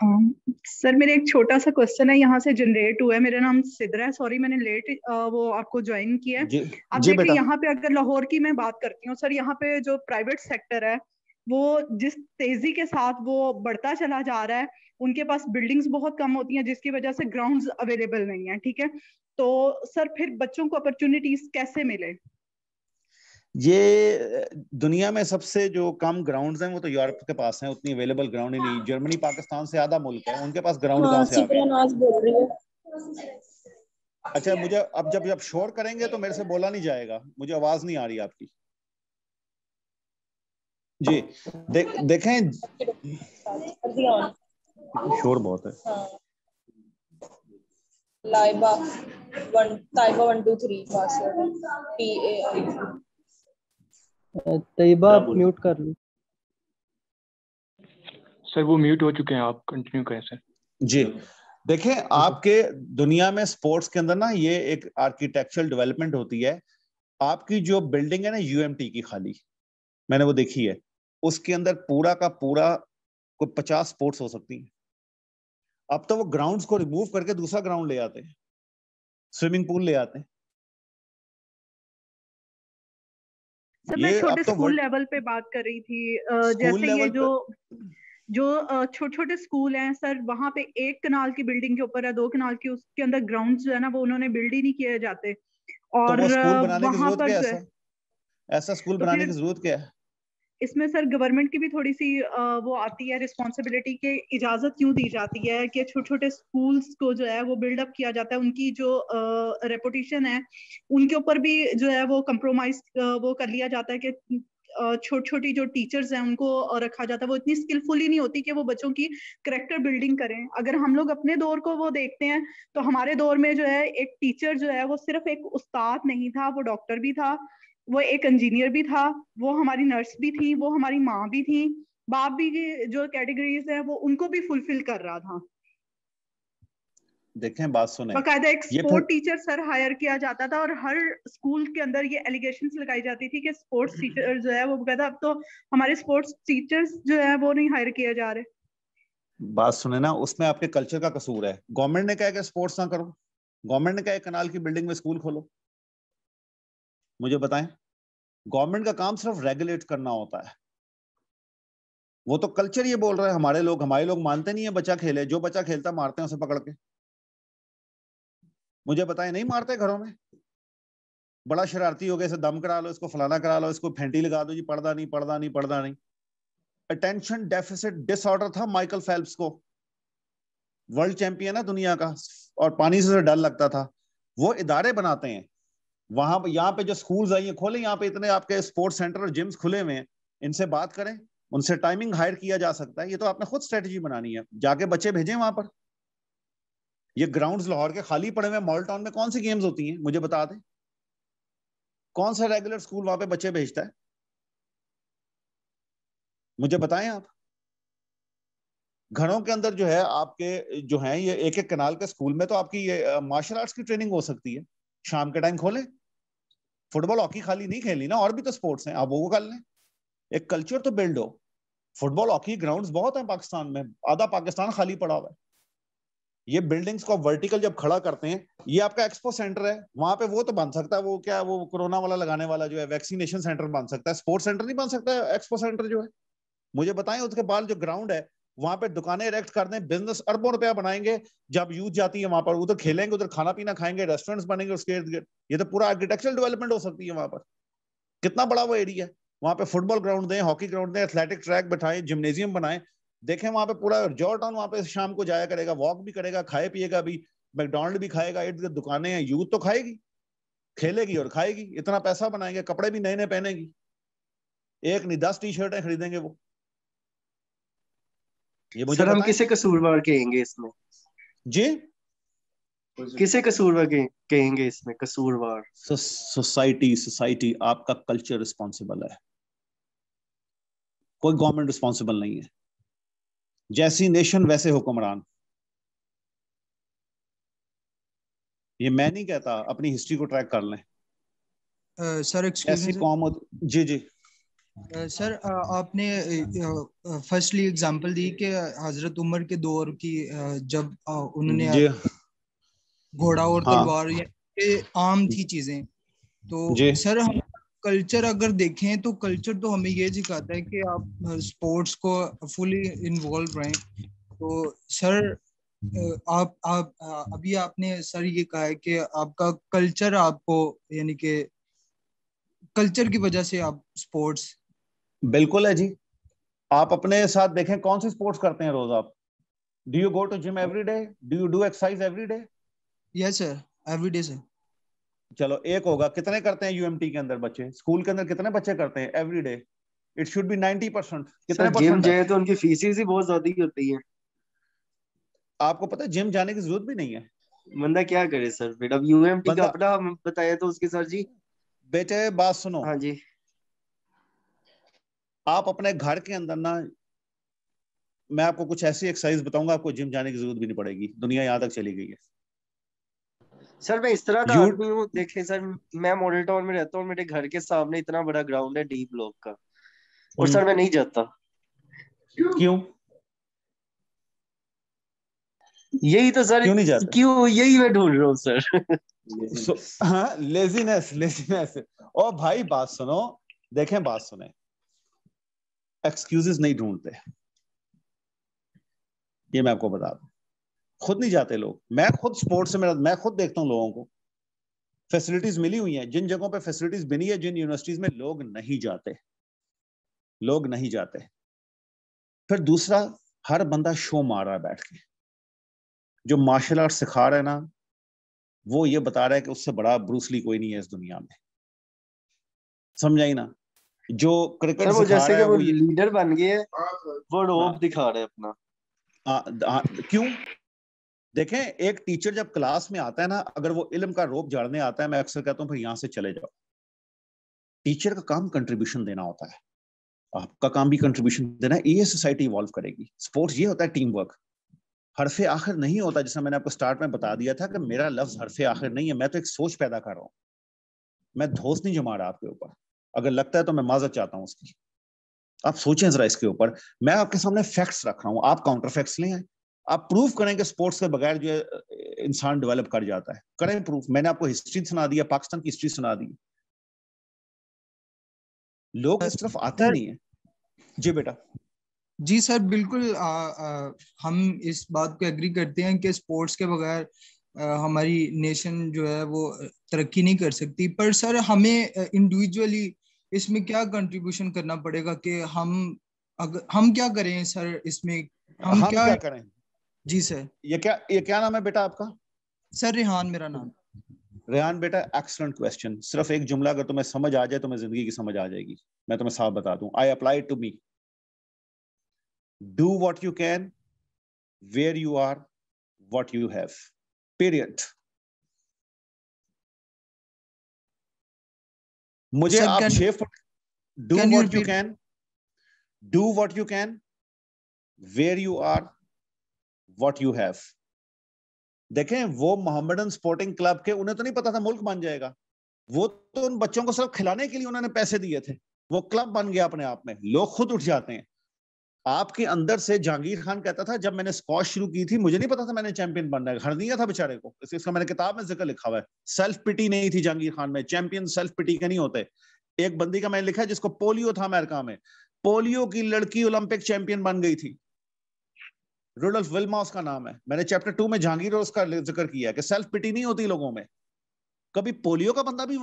सर मेरे एक छोटा सा क्वेश्चन है यहाँ से जनरेट हुआ है मेरा नाम सिद्रा है सॉरी मैंने लेट वो आपको ज्वाइन किया है अब देखिए यहाँ पे अगर लाहौर की मैं बात करती हूँ सर यहाँ पे जो प्राइवेट सेक्टर है वो जिस तेजी के साथ वो बढ़ता चला जा रहा है उनके पास बिल्डिंग्स बहुत कम होती हैं जिसकी वजह से ग्राउंड्स अवेलेबल नहीं है ठीक है तो सर फिर बच्चों को अपॉर्चुनिटीज कैसे मिले ये दुनिया में सबसे जो कम ग्राउंड्स हैं वो तो यूरोप के पास हैं उतनी अवेलेबल ग्राउंड ही नहीं जर्मनी पाकिस्तान से आधा मुल्क है उनके पास ग्राउंड हाँ, कहाँ से आ अच्छा मुझे अब जब जब शोर करेंगे तो मेरे से बोला नहीं जाएगा मुझे आवाज नहीं आ रही आपकी जी दे, देखें शोर बहुत है हाँ। Laiba one Taiba one two three password P A I Tayyaba तो आप म्यूट कर लो सर वो म्यूट हो चुके हैं आप कंटिन्यू करें सर जी देखे आपके दुनिया में स्पोर्ट्स के अंदर ना ये एक आर्किटेक्चरल डेवलपमेंट होती है आपकी जो बिल्डिंग है ना यूएमटी की खाली मैंने वो देखी है उसके अंदर पूरा का पूरा कोई पचास स्पोर्ट्स हो सकती हैं अब तो वो ग्राउंड्स को रिमूव करके दूसरा ग्राउंड ले आते हैं स्विमिंग पूल ले आते हैं सर मैं छोटे स्कूल लेवल तो पे बात कर रही थी जैसे ये जो जो छोटे छोटे स्कूल हैं सर वहाँ पे एक कनाल की बिल्डिंग के ऊपर है दो कनाल की उसके अंदर ग्राउंड जो है ना वो उन्होंने बिल्ड ही नहीं किए जाते तो और तो वहाँ पर ऐसा स्कूल बनाने की जरूरत क्या है इसमें सर गवर्नमेंट की भी थोड़ी सी वो आती है रिस्पॉन्सिबिलिटी के इजाज़त क्यों दी जाती है कि छोटे छोटे स्कूल्स को जो है वो बिल्डअप किया जाता है उनकी जो रेपुटेशन है उनके ऊपर भी जो है वो कंप्रोमाइज वो कर लिया जाता है कि छोटी छोटी जो टीचर्स हैं उनको रखा जाता है वो इतनी स्किलफुली नहीं होती कि वो बच्चों की करेक्टर बिल्डिंग करें अगर हम लोग अपने दौर को वो देखते हैं तो हमारे दौर में जो है एक टीचर जो है वो सिर्फ एक उस्ताद नहीं था वो डॉक्टर भी था वो एक इंजीनियर भी था वो हमारी नर्स भी थी वो हमारी माँ भी थी बाप भी की जो कैटेगरीज है वो उनको भी फुलफिल कर रहा था देखें बात सुने बकायदा एक स्पोर्ट टीचर सर हायर किया जाता था और हर स्कूल के अंदर ये एलिगेशन लगाई जाती थी कि स्पोर्ट्स टीचर जो है वो बकायदा अब तो हमारे स्पोर्ट्स टीचर्स जो है वो नहीं हायर किया जा रहे बात सुने ना उसमें आपके कल्चर का कसूर है गवर्नमेंट ने कहा कि स्पोर्ट्स ना करो गवर्नमेंट ने कहा कनाल की बिल्डिंग में स्कूल खोलो मुझे बताएं गवर्नमेंट का काम सिर्फ रेगुलेट करना होता है वो तो कल्चर ये बोल रहा है हमारे लोग हमारे लोग मानते नहीं है बच्चा खेले जो बच्चा खेलता मारते हैं उसे पकड़ के मुझे बताएं नहीं मारते घरों में बड़ा शरारती हो गया इसे दम करा लो इसको फलाना करा लो इसको फेंटी लगा दो जी पढ़दा नहीं पढ़दा नहीं पढ़दा नहीं अटेंशन डेफिसिट डिसऑर्डर था माइकल फेल्प्स को वर्ल्ड चैंपियन है दुनिया का और पानी से डर लगता था वो इदारे बनाते हैं वहां पर यहाँ पे जो स्कूल्स आई हैं खोले यहाँ पे इतने आपके स्पोर्ट्स सेंटर और जिम्स खुले हुए हैं इनसे बात करें उनसे टाइमिंग हायर किया जा सकता है ये तो आपने खुद स्ट्रेटेजी बनानी है जाके बच्चे भेजें वहां पर ये ग्राउंड्स लाहौर के खाली पड़े हुए मॉल टाउन में कौन सी गेम्स होती हैं मुझे बता दें कौन सा रेगुलर स्कूल वहां पे बच्चे भेजता है मुझे बताएं आप घरों के अंदर जो है आपके जो है ये एक एक कनाल के स्कूल में तो आपकी ये मार्शल आर्ट्स की ट्रेनिंग हो सकती है शाम के टाइम खोलें फुटबॉल हॉकी खाली नहीं खेली ना और भी तो स्पोर्ट्स हैं आप वो कर लें एक कल्चर तो बिल्ड हो फुटबॉल हॉकी ग्राउंड्स बहुत हैं पाकिस्तान में आधा पाकिस्तान खाली पड़ा हुआ है ये बिल्डिंग्स को वर्टिकल जब खड़ा करते हैं ये आपका एक्सपो सेंटर है वहां पे वो तो बन सकता है वो क्या वो कोरोना वाला लगाने वाला जो है वैक्सीनेशन सेंटर बन सकता है स्पोर्ट्स सेंटर नहीं बन सकता एक्सपो सेंटर जो है मुझे बताएं उसके बाद जो ग्राउंड है वहां पे दुकानें इरेक्ट कर दें बिजनेस अरबों रुपया बनाएंगे जब यूथ जाती है वहां पर उधर खेलेंगे उधर खाना पीना खाएंगे रेस्टोरेंट्स बनेंगे उसके इर्द गिर्द ये तो पूरा आर्किटेक्चरल डेवलपमेंट हो सकती है वहां पर कितना बड़ा वो एरिया है वहां पे फुटबॉल ग्राउंड दें हॉकी ग्राउंड दें एथलेटिक ट्रैक बैठाएं जिमनेजियम बनाए देखें वहां पे पूरा जॉर टाउन वहां पे शाम को जाया करेगा वॉक भी करेगा खाए पिएगा भी मैकडोनल्ड भी खाएगा इर्द गिर्द दुकानें हैं यूथ तो खाएगी खेलेगी और खाएगी इतना पैसा बनाएंगे कपड़े भी नए नए पहनेगी एक नहीं दस टी शर्टें खरीदेंगे वो ये मुझे सर हम किसे कसूरवार कहेंगे इसमें जी किसे कसूरवार कहेंगे इसमें कसूरवार सोसाइटी सोसाइटी आपका कल्चर रिस्पॉन्सिबल है कोई गवर्नमेंट रिस्पॉन्सिबल नहीं है जैसी नेशन वैसे हुक्मरान ये मैं नहीं कहता अपनी हिस्ट्री को ट्रैक कर लें सर uh, जी जी सर uh, uh, आपने फर्स्टली uh, एग्जांपल दी कि हजरत उमर के दौर की जब उन्होंने घोड़ा और हाँ। तलवार ये आम थी चीजें तो सर हम कल्चर अगर देखें तो कल्चर तो हमें ये सिखाता है कि आप स्पोर्ट्स को फुली इन्वॉल्व रहें तो सर आप आप अभी आपने सर ये कहा है कि आपका कल्चर आपको यानी कि कल्चर की वजह से आप स्पोर्ट्स बिल्कुल है जी आप अपने साथ देखें कौन से स्पोर्ट्स करते हैं रोज आप do you go to gym every day do you do exercise every day yes sir every day sir चलो एक होगा कितने करते हैं यूएमटी के अंदर बच्चे स्कूल के अंदर कितने बच्चे करते हैं every day it should be ninety percent कितने जिम जाए तो उनकी फीस ही बहुत ज्यादा ही होती है आपको पता है जिम जाने की जरूरत भी नहीं है बंदा क्या करे सर फिर अब यूएमटी का अपना बताया तो उसके सर जी बेटे बात सुनो हाँ जी आप अपने घर के अंदर ना मैं आपको कुछ ऐसी एक्सरसाइज बताऊंगा आपको जिम जाने की जरूरत भी नहीं पड़ेगी दुनिया यहाँ तक चली गई है सर मैं इस तरह का आदमी हूँ देखिए सर मैं मॉडल टाउन में रहता हूँ मेरे घर के सामने इतना बड़ा ग्राउंड है डी ब्लॉक का और सर hmm. मैं नहीं जाता क्यों यही तो सर क्यों नहीं जाता क्यों यही मैं ढूंढ रहा हूँ सर हाँ लेजीनेस लेजीनेस और भाई बात सुनो देखें बात सुने एक्सक्यूजेस नहीं ढूंढते ये मैं आपको बता दू खुद नहीं जाते लोग मैं खुद स्पोर्ट्स से मेरा मैं खुद देखता हूं लोगों को फैसिलिटीज मिली हुई हैं जिन जगहों पे फैसिलिटीज बनी है जिन यूनिवर्सिटीज में लोग नहीं जाते लोग नहीं जाते फिर दूसरा हर बंदा शो मार रहा है बैठ के जो मार्शल आर्ट सिखा रहा है ना वो ये बता रहा है कि उससे बड़ा ब्रूसली कोई नहीं है इस दुनिया में समझाई ना जो क्रिकेट वो जैसे कि वो लीडर बन गए हाँ, हाँ। वो रोब हाँ। दिखा रहे अपना क्यों देखें एक टीचर जब क्लास में आता है ना अगर वो इल्म का रोप झाड़ने आता है मैं अक्सर कहता हूँ फिर यहाँ से चले जाओ टीचर का काम कंट्रीब्यूशन देना होता है आपका काम भी कंट्रीब्यूशन देना है ये सोसाइटी इवॉल्व करेगी स्पोर्ट्स ये होता है टीम वर्क हरफे आखिर नहीं होता जैसा मैंने आपको स्टार्ट में बता दिया था कि मेरा लफ्ज हरफे आखिर नहीं है मैं तो एक सोच पैदा कर रहा हूँ मैं धोस नहीं जमा रहा आपके ऊपर अगर लगता है तो मैं माजत चाहता हूँ उसकी आप सोचें जरा इसके ऊपर मैं आपके सामने फैक्ट्स रख रहा हूँ आप काउंटर फैक्ट्स ले आए आप प्रूफ करें कि स्पोर्ट्स के बगैर जो है इंसान डेवलप कर जाता है करें प्रूफ मैंने आपको हिस्ट्री सुना दी है पाकिस्तान की हिस्ट्री सुना दी लोग इस तरफ आते नहीं है जी बेटा जी सर बिल्कुल आ, आ, हम इस बात को एग्री करते हैं कि स्पोर्ट्स के बगैर हमारी नेशन जो है वो तरक्की नहीं कर सकती पर सर हमें इंडिविजुअली इसमें क्या कंट्रीब्यूशन करना पड़ेगा कि हम अगर हम क्या करें सर इसमें हम, हम क्या, क्या करें जी सर ये क्या ये क्या नाम है बेटा आपका सर रिहान मेरा नाम रेहान बेटा एक्सलेंट क्वेश्चन सिर्फ एक जुमला अगर तुम्हें समझ आ जाए तो मैं जिंदगी की समझ आ जाएगी मैं तुम्हें साफ बता दूं I apply to me do what you can where you are what you have period मुझे आप छह फुट do what you can do what you can where you are what you have देखें वो मोहम्मदन स्पोर्टिंग क्लब के उन्हें तो नहीं पता था मुल्क बन जाएगा वो तो उन बच्चों को सिर्फ खिलाने के लिए उन्होंने पैसे दिए थे वो क्लब बन गया अपने आप में लोग खुद उठ जाते हैं आपके अंदर से जहांगीर खान कहता था जब मैंने स्कॉश शुरू की थी मुझे नहीं पता था मैंने चैंपियन बनना है घर दिया था बेचारे को इसका मैंने किताब में जिक्र लिखा हुआ है सेल्फ पिटी नहीं थी जहांगीर खान में चैंपियन सेल्फ पिटी के नहीं होते एक बंदी का मैंने लिखा है जिसको पोलियो था अमेरिका में पोलियो की लड़की ओलंपिक चैंपियन बन गई थी रुडल्फ विल्मा उसका नाम है मैंने चैप्टर टू में जहांगीर और उसका जिक्र किया कि सेल्फ पिटी नहीं होती लोगों में कभी पोलियो का बंदा भी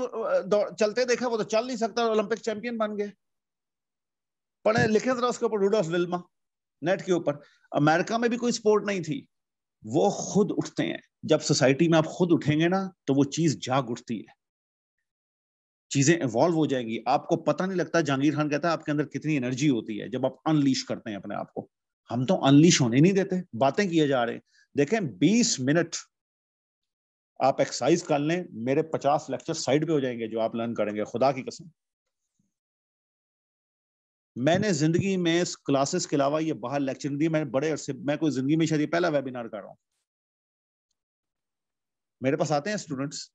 चलते देखा वो तो चल नहीं सकता ओलंपिक चैंपियन बन गए पढ़े लिखे जरा उसके ऊपर रूडोल्फ विल्मा नेट के ऊपर अमेरिका में भी कोई स्पोर्ट नहीं थी वो खुद उठते हैं जब सोसाइटी में आप खुद उठेंगे ना तो वो चीज जाग उठती है चीजें इवॉल्व हो जाएंगी आपको पता नहीं लगता जहांगीर खान कहता है आपके अंदर कितनी एनर्जी होती है जब आप अनलीश करते हैं अपने आप को हम तो अनलीश होने नहीं देते बातें किए जा रहे हैं देखें बीस मिनट आप एक्सरसाइज कर लें मेरे पचास लेक्चर साइड पे हो जाएंगे जो आप लर्न करेंगे खुदा की कसम मैंने जिंदगी में क्लासेस के अलावा ये बाहर लेक्चर दिए मैंने बड़े अरसे मैं कोई जिंदगी में शायद पहला वेबिनार कर रहा हूँ मेरे पास आते हैं स्टूडेंट्स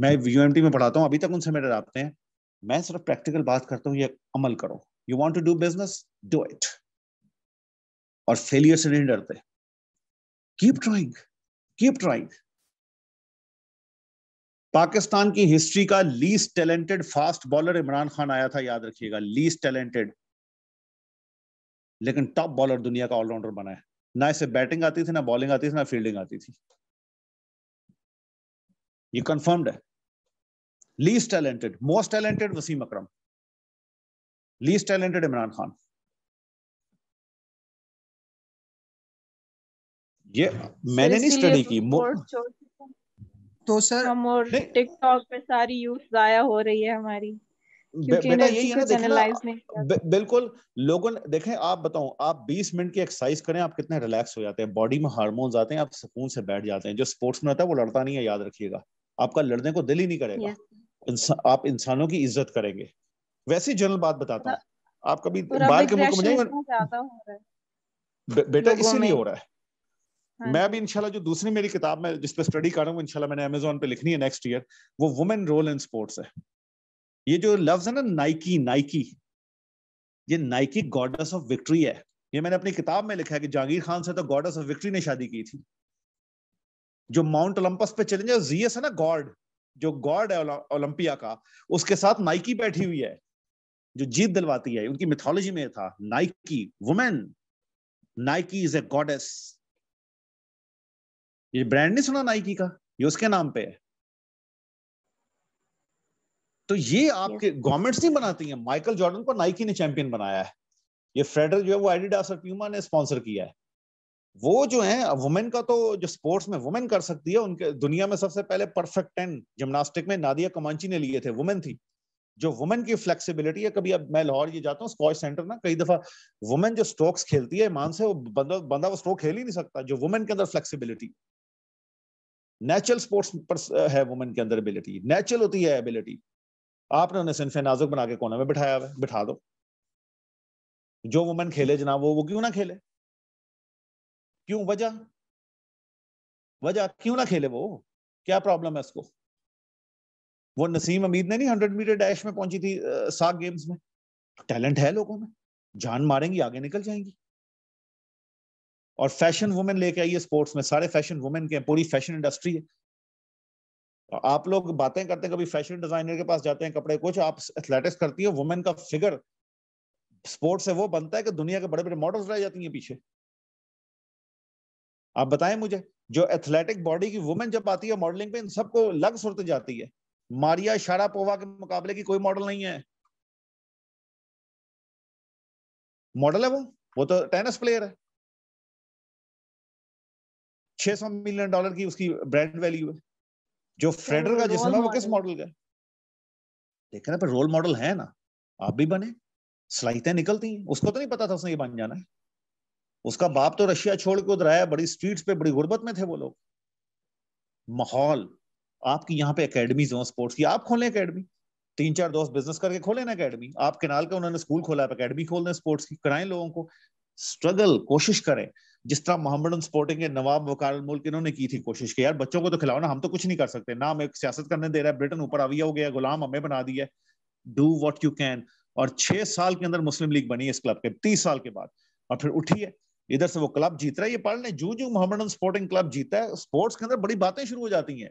मैं यूएमटी में पढ़ाता हूँ अभी तक उनसे मेरे रबते हैं मैं सिर्फ प्रैक्टिकल बात करता हूँ ये अमल करो you want to do business do it और फेलियर से नहीं डरते keep trying keep trying Pakistan की हिस्ट्री का least talented fast bowler Imran Khan आया था याद रखिएगा लीस्ट टैलेंटेड लेकिन टॉप बॉलर दुनिया का ऑलराउंडर बना है ना इसे बैटिंग आती थी ना बॉलिंग आती थी ना फील्डिंग आती थी ये कंफर्म्ड है least talented most talented Wasim Akram least talented Imran Khan ये मैंने नहीं स्टडी तो की तो सर हम और टिकटॉक पे सारी यूथ जाया हो रही है हमारी बेटा यही है ना बिल्कुल लोगों देखें आप बताओ आप 20 मिनट की एक्सरसाइज करें आप कितने रिलैक्स हो जाते हैं बॉडी में हार्मोन्स आते हैं आप सुकून से बैठ जाते हैं जो स्पोर्ट्स में होता है वो लड़ता नहीं है याद रखिएगा आपका लड़ने को दिल ही नहीं करेगा इंसा, आप इंसानों की इज्जत करेंगे वैसे जनरल बात बताता हूँ आप कभी बाहर के मुल्क में जाएंगे बेटा इसीलिए हो रहा है हाँ मैं भी इंशाल्लाह जो दूसरी मेरी किताब में जिस पे स्टडी कर रहा हूँ इंशाल्लाह मैंने अमेजोन पे लिखनी है नेक्स्ट ईयर वो वुमेन रोल इन स्पोर्ट्स है ये जो लफ्ज है ना नाइकी नाइकी ये नाइकी गॉडस ऑफ विक्ट्री है ये मैंने अपनी किताब में लिखा है कि जहांगीर खान से तो गॉडस ऑफ विक्ट्री ने शादी की थी जो माउंट ओलंपस पे चले जाए जीएस है ना गॉड जो गॉड है ओलंपिया का उसके साथ नाइकी बैठी हुई है जो जीत दिलवाती है उनकी मिथोलॉजी में था Nike women Nike is a goddess ये ब्रांड नहीं सुना नाइकी का ये उसके नाम पे है तो ये आपके गवर्नमेंट्स नहीं बनाती है माइकल जॉर्डन को नाइकी ने चैंपियन बनाया है ये फेडर जो है वो एडिडास और प्यूमा ने स्पॉन्सर किया है वो जो है वुमेन का तो जो स्पोर्ट्स में वुमेन कर सकती है उनके दुनिया में सबसे पहले परफेक्ट टेन जिमनास्टिक में नादिया कमांची ने लिए थे वुमेन थी जो वुमेन की फ्लेक्सिबिलिटी है कभी अब मैं लाहौर ये जाता हूँ स्कॉच सेंटर ना कई दफा वुमेन जो स्ट्रोक्स खेलती है मान से वो बंदा बंदा वो स्ट्रोक खेल ही नहीं सकता जो वुमेन के अंदर फ्लेक्सिबिलिटी नेचुरल स्पोर्ट्स है वुमेन के अंदर एबिलिटी नेचुरल होती है एबिलिटी आपने उन्हें सिंफे नाजुक बना के कोने में बिठाया हुआ बिठा दो जो वुमेन खेले जनाब वो वो क्यों ना खेले क्यों वजह वजह क्यों ना खेले वो क्या प्रॉब्लम है उसको वो नसीम अमीद ने नहीं हंड्रेड मीटर डैश में पहुंची थी साग गेम्स में टैलेंट है लोगों में जान मारेंगी आगे निकल जाएंगी और फैशन वुमेन लेके आई है स्पोर्ट्स में सारे फैशन वुमेन के पूरी फैशन इंडस्ट्री है और आप लोग बातें करते हैं कभी फैशन डिजाइनर के पास जाते हैं कपड़े कुछ आप एथलेटिक्स करती हो वुमेन का फिगर स्पोर्ट्स है वो बनता है कि दुनिया के बड़े बड़े मॉडल्स रह जाती हैं पीछे आप बताएं मुझे जो एथलेटिक बॉडी की वुमेन जब आती है मॉडलिंग पे इन सबको लग सुरते जाती है मारिया शारापोवा के मुकाबले की कोई मॉडल नहीं है मॉडल है वो वो तो टेनिस प्लेयर है 600 मिलियन डॉलर की उसकी ब्रांड वैल्यू है जो फ्रेडर का जिसमें वो किस मॉडल का लेकिन ना पर रोल मॉडल है ना आप भी बने सलाहितें निकलती हैं उसको तो नहीं पता था उसने ये बन जाना है उसका बाप तो रशिया छोड़ के उधर आया बड़ी स्ट्रीट्स पे बड़ी गुर्बत में थे वो लोग माहौल आपकी यहाँ पे अकेडमीज हो स्पोर्ट्स की आप खोलें अकेडमी तीन चार दोस्त बिजनेस करके खोले ना अकेडमी आप किनाल का उन्होंने स्कूल खोला आप अकेडमी खोल दें स्पोर्ट्स की कराएं लोगों को स्ट्रगल कोशिश करें जिस तरह मोहम्मद स्पोर्टिंग के नवाब वकाल मुल्क इन्होंने की थी कोशिश की यार बच्चों को तो खिलाओ ना हम तो कुछ नहीं कर सकते ना हमें सियासत करने दे रहा है ब्रिटेन ऊपर अविया हो गया गुलाम हमें बना दिया डू वॉट यू कैन और छह साल के अंदर मुस्लिम लीग बनी इस क्लब के तीस साल के बाद और फिर उठी है इधर से वो क्लब जीत रहा है ये पढ़ लें जू जू मोहम्मद स्पोर्टिंग क्लब जीता है स्पोर्ट्स के अंदर बड़ी बातें शुरू हो जाती है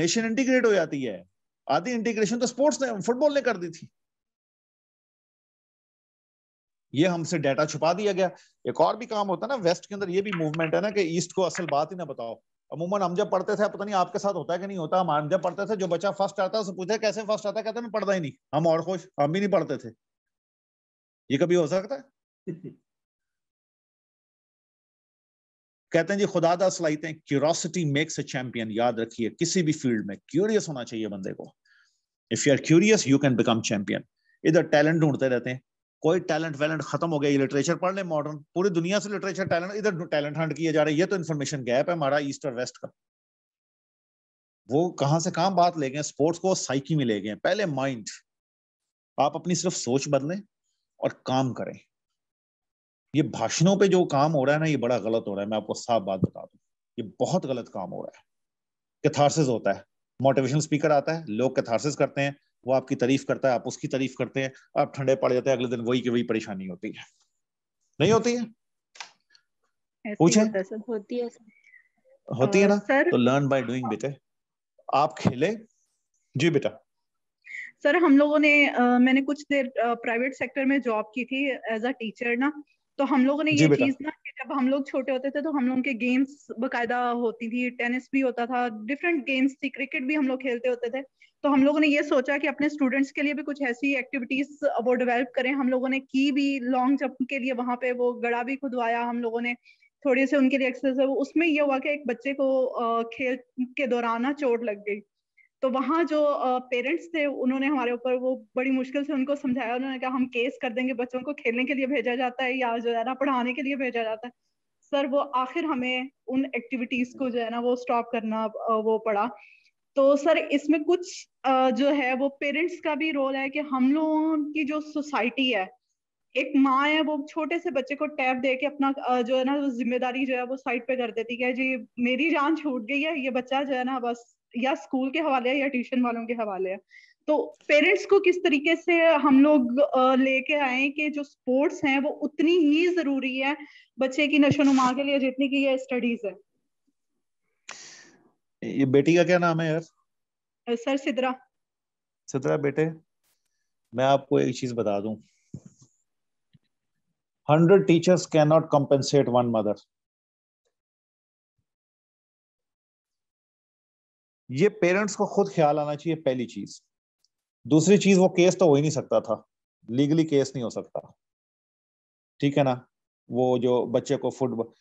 नेशन इंटीग्रेट हो जाती है आधी इंटीग्रेशन तो स्पोर्ट्स ने फुटबॉल ने कर दी थी ये हमसे डाटा छुपा दिया गया एक और भी काम होता है ना वेस्ट के अंदर ये भी मूवमेंट है ना कि ईस्ट को असल बात ही ना बताओ अमूमन हम जब पढ़ते थे पता नहीं आपके साथ होता है कि नहीं होता हम जब पढ़ते थे जो बच्चा फर्स्ट आता है उससे पूछे कैसे फर्स्ट आता कहते मैं पढ़ता ही नहीं हम और खुश हम भी नहीं पढ़ते थे ये कभी हो सकता है कहते हैं जी खुदा दस लाइते क्यूरोसिटी मेक्स अ चैंपियन याद रखिए किसी भी फील्ड में क्यूरियस होना चाहिए बंदे को if you are curious you can become champion इधर टैलेंट ढूंढते रहते हैं कोई टैलेंट वैलेंट खत्म हो गया ये लिटरेचर पढ़ ले मॉडर्न पूरी दुनिया से लिटरेचर टैलेंट इधर टैलेंट हंट किए जा रहे हैं ये तो इन्फॉर्मेशन गैप है हमारा ईस्ट और वेस्ट का वो कहाँ से कहाँ बात ले गए स्पोर्ट्स को साइकी में ले गए पहले माइंड आप अपनी सिर्फ सोच बदलें और काम करें ये भाषणों पे जो काम हो रहा है ना ये बड़ा गलत हो रहा है मैं आपको साफ बात बता दूं ये बहुत गलत काम हो रहा है कैथारसिस होता है मोटिवेशन स्पीकर आता है लोग कैथारसिस करते हैं वो आपकी तारीफ करता है आप उसकी तारीफ करते हैं आप ठंडे पड़ जाते हैं अगले दिन वही की वही परेशानी होती है नहीं होती है पूछे तो होती है सर। होती है ना सर, तो लर्न बाय डूइंग बेटे आप खेले जी बेटा सर हम लोगों ने आ, मैंने कुछ देर प्राइवेट सेक्टर में जॉब की थी एज अ टीचर ना तो हम लोगों ने ये चीज ना कि जब हम लोग छोटे होते थे तो हम लोगों के गेम्स बकायदा होती थी टेनिस भी होता था डिफरेंट गेम्स थी क्रिकेट भी हम लोग खेलते होते थे तो हम लोगों ने ये सोचा कि अपने स्टूडेंट्स के लिए भी कुछ ऐसी एक्टिविटीज वो डेवलप करें हम लोगों ने की भी लॉन्ग जंप के लिए वहां पे वो गड़ा भी खुदवाया हम लोगों ने थोड़े से उनके लिए एक्सरसाइज उसमें यह हुआ कि एक बच्चे को खेल के दौरान ना चोट लग गई तो वहां जो पेरेंट्स थे उन्होंने हमारे ऊपर वो बड़ी मुश्किल से उनको समझाया उन्होंने कहा हम केस कर देंगे बच्चों को खेलने के लिए भेजा जाता है या जो है ना पढ़ाने के लिए भेजा जाता है सर वो आखिर हमें उन एक्टिविटीज को जो है ना वो स्टॉप करना वो पड़ा तो सर इसमें कुछ जो है वो पेरेंट्स का भी रोल है कि हम लोगों की जो सोसाइटी है एक माँ है वो छोटे से बच्चे को टैप दे के अपना जो है ना जिम्मेदारी जो है वो साइड पे कर देती है जी मेरी जान छूट गई है ये बच्चा जो है ना बस या स्कूल के हवाले है या ट्यूशन वालों के हवाले है तो पेरेंट्स को किस तरीके से हम लोग लेके आए कि जो स्पोर्ट्स हैं वो उतनी ही जरूरी है बच्चे की नशो नुमा के लिए जितनी की ये स्टडीज है ये बेटी का क्या नाम है यार सर सिद्रा सिद्रा बेटे मैं आपको एक चीज बता दूं hundred teachers can not compensate one mother ये पेरेंट्स को खुद ख्याल आना चाहिए पहली चीज दूसरी चीज वो केस तो हो ही नहीं सकता था लीगली केस नहीं हो सकता ठीक है ना वो जो बच्चे को फुटबॉल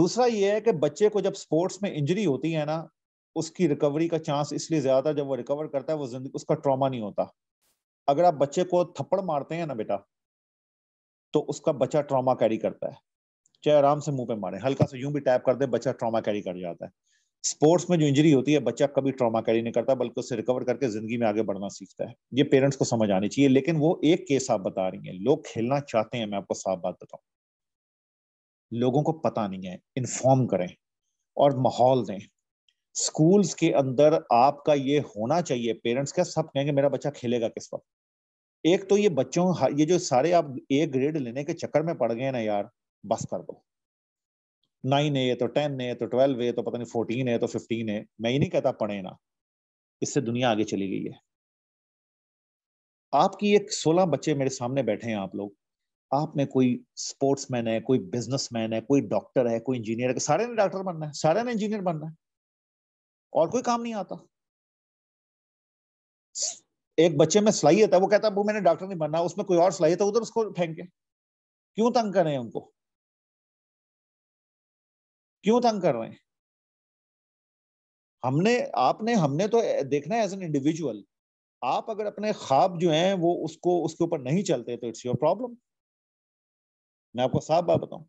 दूसरा ये है कि बच्चे को जब स्पोर्ट्स में इंजरी होती है ना उसकी रिकवरी का चांस इसलिए ज्यादा जब वो रिकवर करता है वो जिंदगी उसका ट्रॉमा नहीं होता अगर आप बच्चे को थप्पड़ मारते हैं ना बेटा तो उसका बच्चा ट्रॉमा कैरी करता है चाहे आराम से मुंह पे मारे हल्का सा यूं भी टैप कर दे बच्चा ट्रॉमा कैरी कर जाता है स्पोर्ट्स में जो इंजरी होती है बच्चा कभी ट्रॉमा कैरी नहीं करता बल्कि उससे रिकवर करके जिंदगी में आगे बढ़ना सीखता है ये पेरेंट्स को समझ आनी चाहिए लेकिन वो एक केस आप बता रही हैं लोग खेलना चाहते हैं मैं आपको साफ बात बताऊं लोगों को पता नहीं है इन्फॉर्म करें और माहौल दें स्कूल्स के अंदर आपका ये होना चाहिए पेरेंट्स का सब कहेंगे मेरा बच्चा खेलेगा किस वक्त एक तो ये बच्चों ये जो सारे आप ए ग्रेड लेने के चक्कर में पड़ गए ना यार बस कर दो नाइन ए तो टेन ए तो ट्वेल्व ए तो पता नहीं फोर्टीन ए तो फिफ्टीन ए मैं ही नहीं कहता पढ़े ना इससे दुनिया आगे चली गई है आपकी एक सोलह बच्चे मेरे सामने बैठे हैं आप लोग आप में कोई स्पोर्ट्समैन है कोई बिजनेसमैन है कोई डॉक्टर है कोई इंजीनियर है सारे ने डॉक्टर बनना है सारे ने इंजीनियर बनना है और कोई काम नहीं आता एक बच्चे में सिलाई है वो कहता है वो मैंने डॉक्टर नहीं बनना उसमें कोई और सिलाई है तो उधर उसको फेंके क्यों तंग कर रहे हैं उनको क्यों तंग कर रहे हैं हमने आपने हमने तो देखना है एज एन इंडिविजुअल आप अगर अपने ख्वाब जो हैं वो उसको उसके ऊपर नहीं चलते तो इट्स योर प्रॉब्लम मैं आपको साफ बात बताऊं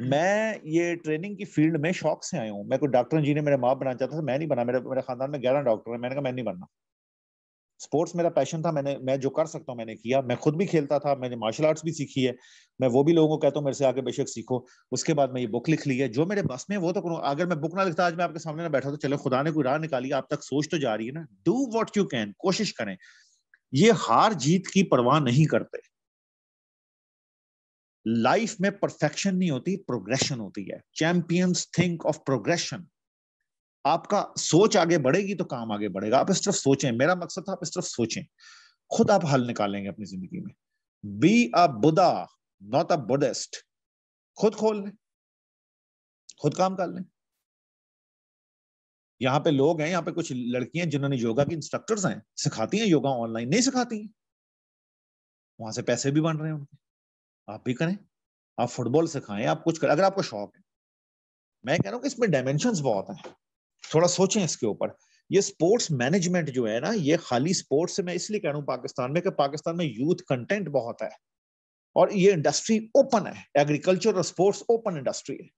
मैं ये ट्रेनिंग की फील्ड में शौक से आया हूँ मैं कोई डॉक्टर इंजीनियर मेरा माँ बनाना चाहता था तो मैं नहीं बना मेरे मेरे खानदान में ग्यारह डॉक्टर है मैंने कहा मैं नहीं बनना स्पोर्ट्स मेरा पैशन था मैंने मैं जो कर सकता हूँ मैंने किया मैं खुद भी खेलता था मैंने मार्शल आर्ट्स भी सीखी है मैं वो भी लोगों को कहता हूँ मेरे से आगे बेशक सीखो उसके बाद मैं ये बुक लिख ली है जो मेरे बस में वो तो करूँ अगर मैं बुक ना लिखता आज मैं आपके सामने ना बैठा तो चलो खुदा ने कोई राह निकाली आप तक सोच तो जा रही है ना डू वॉट यू कैन कोशिश करें ये हार जीत की परवाह नहीं करते लाइफ में परफेक्शन नहीं होती प्रोग्रेशन होती है चैंपियंस थिंक ऑफ प्रोग्रेशन आपका सोच आगे बढ़ेगी तो काम आगे बढ़ेगा आप इस तरफ सोचें मेरा मकसद था आप इस तरफ सोचें खुद आप हल निकालेंगे अपनी जिंदगी में be a Buddha not a Buddhist खुद खोल लें खुद काम कर लें यहाँ पे लोग हैं यहाँ पे कुछ लड़कियां जिन्होंने योगा की इंस्ट्रक्टर्स हैं सिखाती हैं योगा ऑनलाइन नहीं सिखाती वहां से पैसे भी बन रहे हैं उनके आप भी करें आप फुटबॉल सिखाएं आप कुछ करें अगर आपको शौक है मैं कह रहा हूँ कि इसमें डायमेंशन बहुत है थोड़ा सोचें इसके ऊपर ये स्पोर्ट्स मैनेजमेंट जो है ना ये खाली स्पोर्ट्स से मैं इसलिए कह रहा हूँ पाकिस्तान में कि पाकिस्तान में यूथ कंटेंट बहुत है और ये इंडस्ट्री ओपन है एग्रीकल्चर और स्पोर्ट्स ओपन इंडस्ट्री है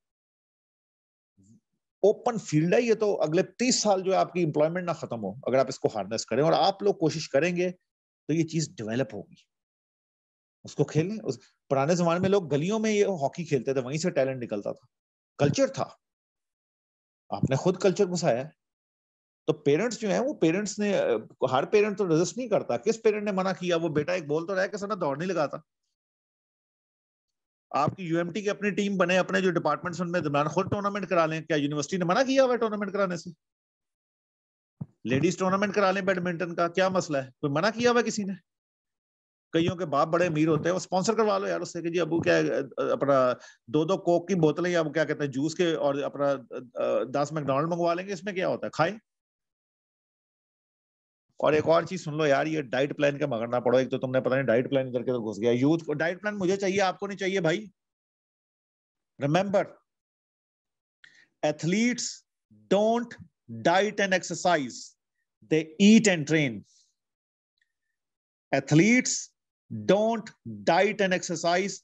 ओपन फील्ड है ये तो अगले तीस साल जो है आपकी इंप्लॉयमेंट ना खत्म हो अगर आप इसको हार्नेस करें और आप लोग कोशिश करेंगे तो ये चीज डेवलप होगी उसको खेलें उस पुराने जमाने में लोग गलियों में ये हॉकी खेलते थे वहीं से टैलेंट निकलता था कल्चर था आपने खुद कल्चर घुसाया है तो पेरेंट्स जो है वो पेरेंट्स ने हर पेरेंट तो रजिस्ट नहीं करता किस पेरेंट ने मना किया वो बेटा एक बोल तो रहा है कि सर दौड़ नहीं लगाता आपकी यूएमटी की अपनी टीम बने अपने जो डिपार्टमेंट्स उनमें दरमियान खुद टूर्नामेंट करा लें क्या यूनिवर्सिटी ने मना किया हुआ टूर्नामेंट कराने से लेडीज टूर्नामेंट करा लें बैडमिंटन का क्या मसला है कोई मना किया हुआ किसी ने कईयों के बाप बड़े अमीर होते हैं वो स्पॉन्सर करवा लो यार उससे कि जी अबू क्या अपना दो दो कोक की बोतलें या क्या कहते हैं जूस के और अपना दस मैकडोनल्ड मंगवा लेंगे इसमें क्या होता है खाए और एक और चीज सुन लो यार ये डाइट प्लान का मगरना पड़ो एक तो तुमने पता नहीं डाइट प्लान करके तो घुस गया यूथ को डाइट प्लान मुझे चाहिए आपको नहीं चाहिए भाई remember athletes don't diet and exercise they eat and train athletes don't diet and exercise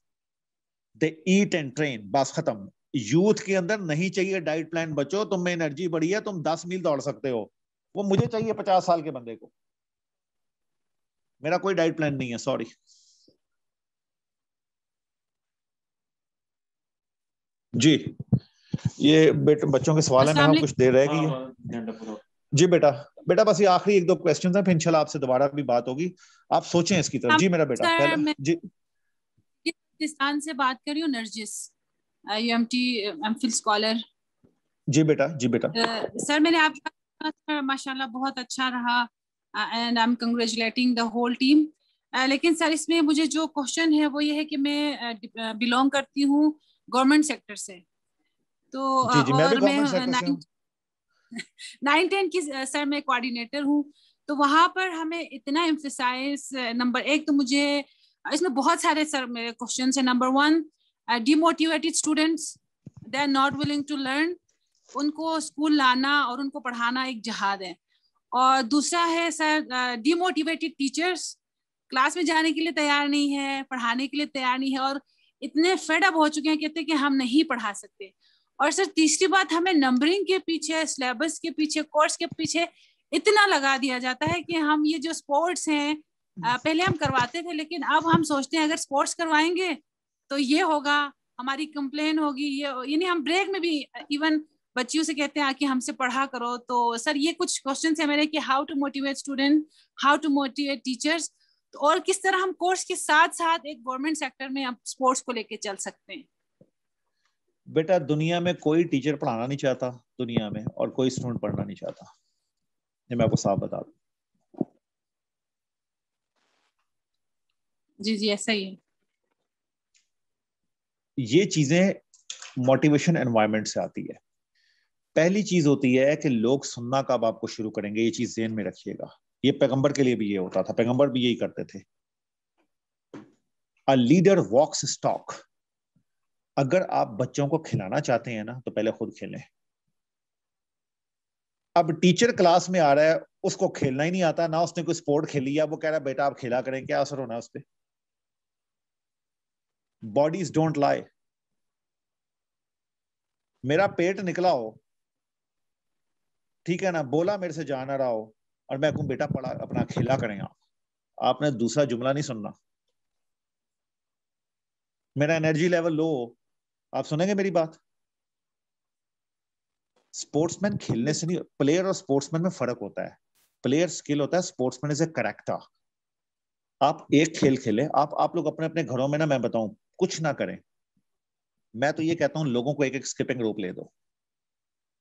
they eat and train बस खत्म यूथ के अंदर नहीं चाहिए डाइट प्लान बचो तुम में एनर्जी बढ़ी है तुम दस मील दौड़ सकते हो वो मुझे चाहिए पचास साल के बंदे को मेरा कोई डाइट प्लान नहीं है सॉरी जी ये बेट बच्चों के सवाल है मैम कुछ देर रहेगी जी बेटा बेटा बस ये आखिरी एक दो क्वेश्चन है फिर इंशाल्लाह आपसे दोबारा भी बात होगी आप सोचें इसकी तरफ जी मेरा बेटा पहले जी पाकिस्तान से बात कर रही हूँ नरजिस यूएमटी एमफिल स्कॉलर जी बेटा जी बेटा सर मैंने आपका माशाल्लाह बहुत अच्छा रहा and I am congratulating the whole team लेकिन सर इसमें मुझे जो क्वेश्चन है वो ये है कि मैं बिलोंग करती हूँ गवर्नमेंट सेक्टर से तो जी, जी, और मैं, मैं नाइन टेन की सर मैं कोऑर्डिनेटर हूँ तो वहाँ पर हमें इतना एम्फिसाइज नंबर एक तो मुझे इसमें बहुत सारे सर मेरे क्वेश्चन है number one demotivated students they are not willing to learn उनको स्कूल लाना और उनको पढ़ाना एक जहाद है और दूसरा है सर डिमोटिवेटेड टीचर्स क्लास में जाने के लिए तैयार नहीं है पढ़ाने के लिए तैयार नहीं है और इतने फेडअप हो चुके हैं कहते हैं कि हम नहीं पढ़ा सकते और सर तीसरी बात हमें नंबरिंग के पीछे सिलेबस के पीछे कोर्स के पीछे इतना लगा दिया जाता है कि हम ये जो स्पोर्ट्स हैं पहले हम करवाते थे लेकिन अब हम सोचते हैं अगर स्पोर्ट्स करवाएंगे तो ये होगा हमारी कंप्लेन होगी ये यानी हम ब्रेक में भी इवन बच्चियों से कहते हैं कि हमसे पढ़ा करो तो सर ये कुछ क्वेश्चन है मेरे कि how to motivate student how to motivate teachers और किस तरह हम कोर्स के साथ साथ एक गवर्नमेंट सेक्टर में स्पोर्ट्स को लेके चल सकते हैं बेटा दुनिया में कोई टीचर पढ़ाना नहीं चाहता दुनिया में और कोई स्टूडेंट पढ़ना नहीं चाहता ये मैं आपको साफ बता दू जी जी ऐसा ही है ये चीजें मोटिवेशन एनवायरमेंट से आती है पहली चीज होती है कि लोग सुनना कब आपको शुरू करेंगे ये चीज जेन में रखिएगा ये पैगंबर के लिए भी ये होता था पैगंबर भी यही करते थे अ लीडर वॉक्स स्टॉक अगर आप बच्चों को खिलाना चाहते हैं ना तो पहले खुद खेलें अब टीचर क्लास में आ रहा है उसको खेलना ही नहीं आता ना उसने कोई स्पोर्ट खेली या वो कह रहा है बेटा आप खेला करें क्या असर होना है उस पर बॉडीज डोंट लाई मेरा पेट निकला हो ठीक है ना बोला मेरे से जाना रहा हो और मैं कहूं बेटा पढ़ा अपना खेला करें आप आपने दूसरा जुमला नहीं सुनना मेरा एनर्जी लेवल लो आप सुनेंगे मेरी बात स्पोर्ट्समैन खेलने से नहीं प्लेयर और स्पोर्ट्समैन में फर्क होता है प्लेयर स्किल होता है स्पोर्ट्समैन इज ए करेक्टर आप एक खेल खेले आप आप लोग अपने अपने घरों में ना मैं बताऊं कुछ ना करें मैं तो ये कहता हूं लोगों को एक एक स्किपिंग रोक ले दो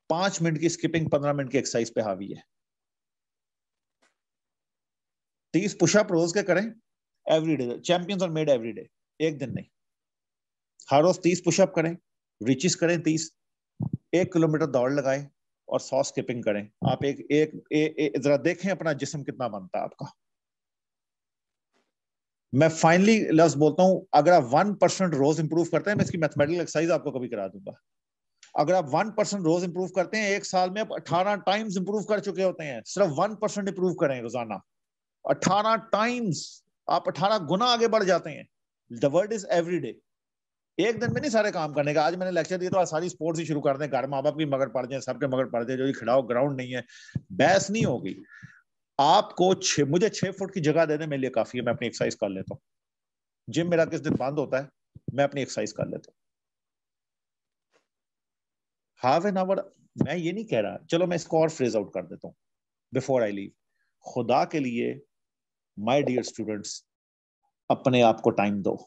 पांच मिनट की स्किपिंग पंद्रह मिनट की एक्सरसाइज पे हावी है तीस पुशअप रोज के करें every day champions are made every day एक दिन नहीं हर रोज तीस पुशअप करें रिचिस करें तीस एक किलोमीटर दौड़ लगाएं और सौ स्किपिंग करें आप एक एक जरा देखें अपना जिसम कितना बनता है आपका मैं फाइनली लफ्ज बोलता हूं अगर आप वन परसेंट रोज इंप्रूव करते हैं मैं इसकी मैथमेटिकल एक्सरसाइज आपको कभी करा दूंगा अगर आप वन परसेंट रोज इंप्रूव करते हैं एक साल में आप अठारह टाइम्स इंप्रूव कर चुके होते हैं सिर्फ वन परसेंट इंप्रूव करें रोजाना अठारह टाइम्स आप अठारह गुना आगे बढ़ जाते हैं the word is every day एक दिन में नहीं सारे काम करने का आज मैंने लेक्चर दिया तो आज सारी स्पोर्ट्स ही शुरू कर दें घर माँ बाप भी मगर पड़ जाए सबके मगर पड़ जाए जो खिलाओ ग्राउंड नहीं है बहस नहीं होगी आपको छ मुझे छह फुट की जगह देने मेरे लिए काफी है मैं अपनी एक्सरसाइज कर लेता हूँ जिम मेरा किस दिन बंद होता है मैं अपनी एक्सरसाइज कर लेता हूँ हाफ एन आवर मैं ये नहीं कह रहा चलो मैं इसको और फ्रेज आउट कर देता हूँ बिफोर आई लीव खुदा के लिए माई डियर स्टूडेंट्स अपने आप को टाइम दो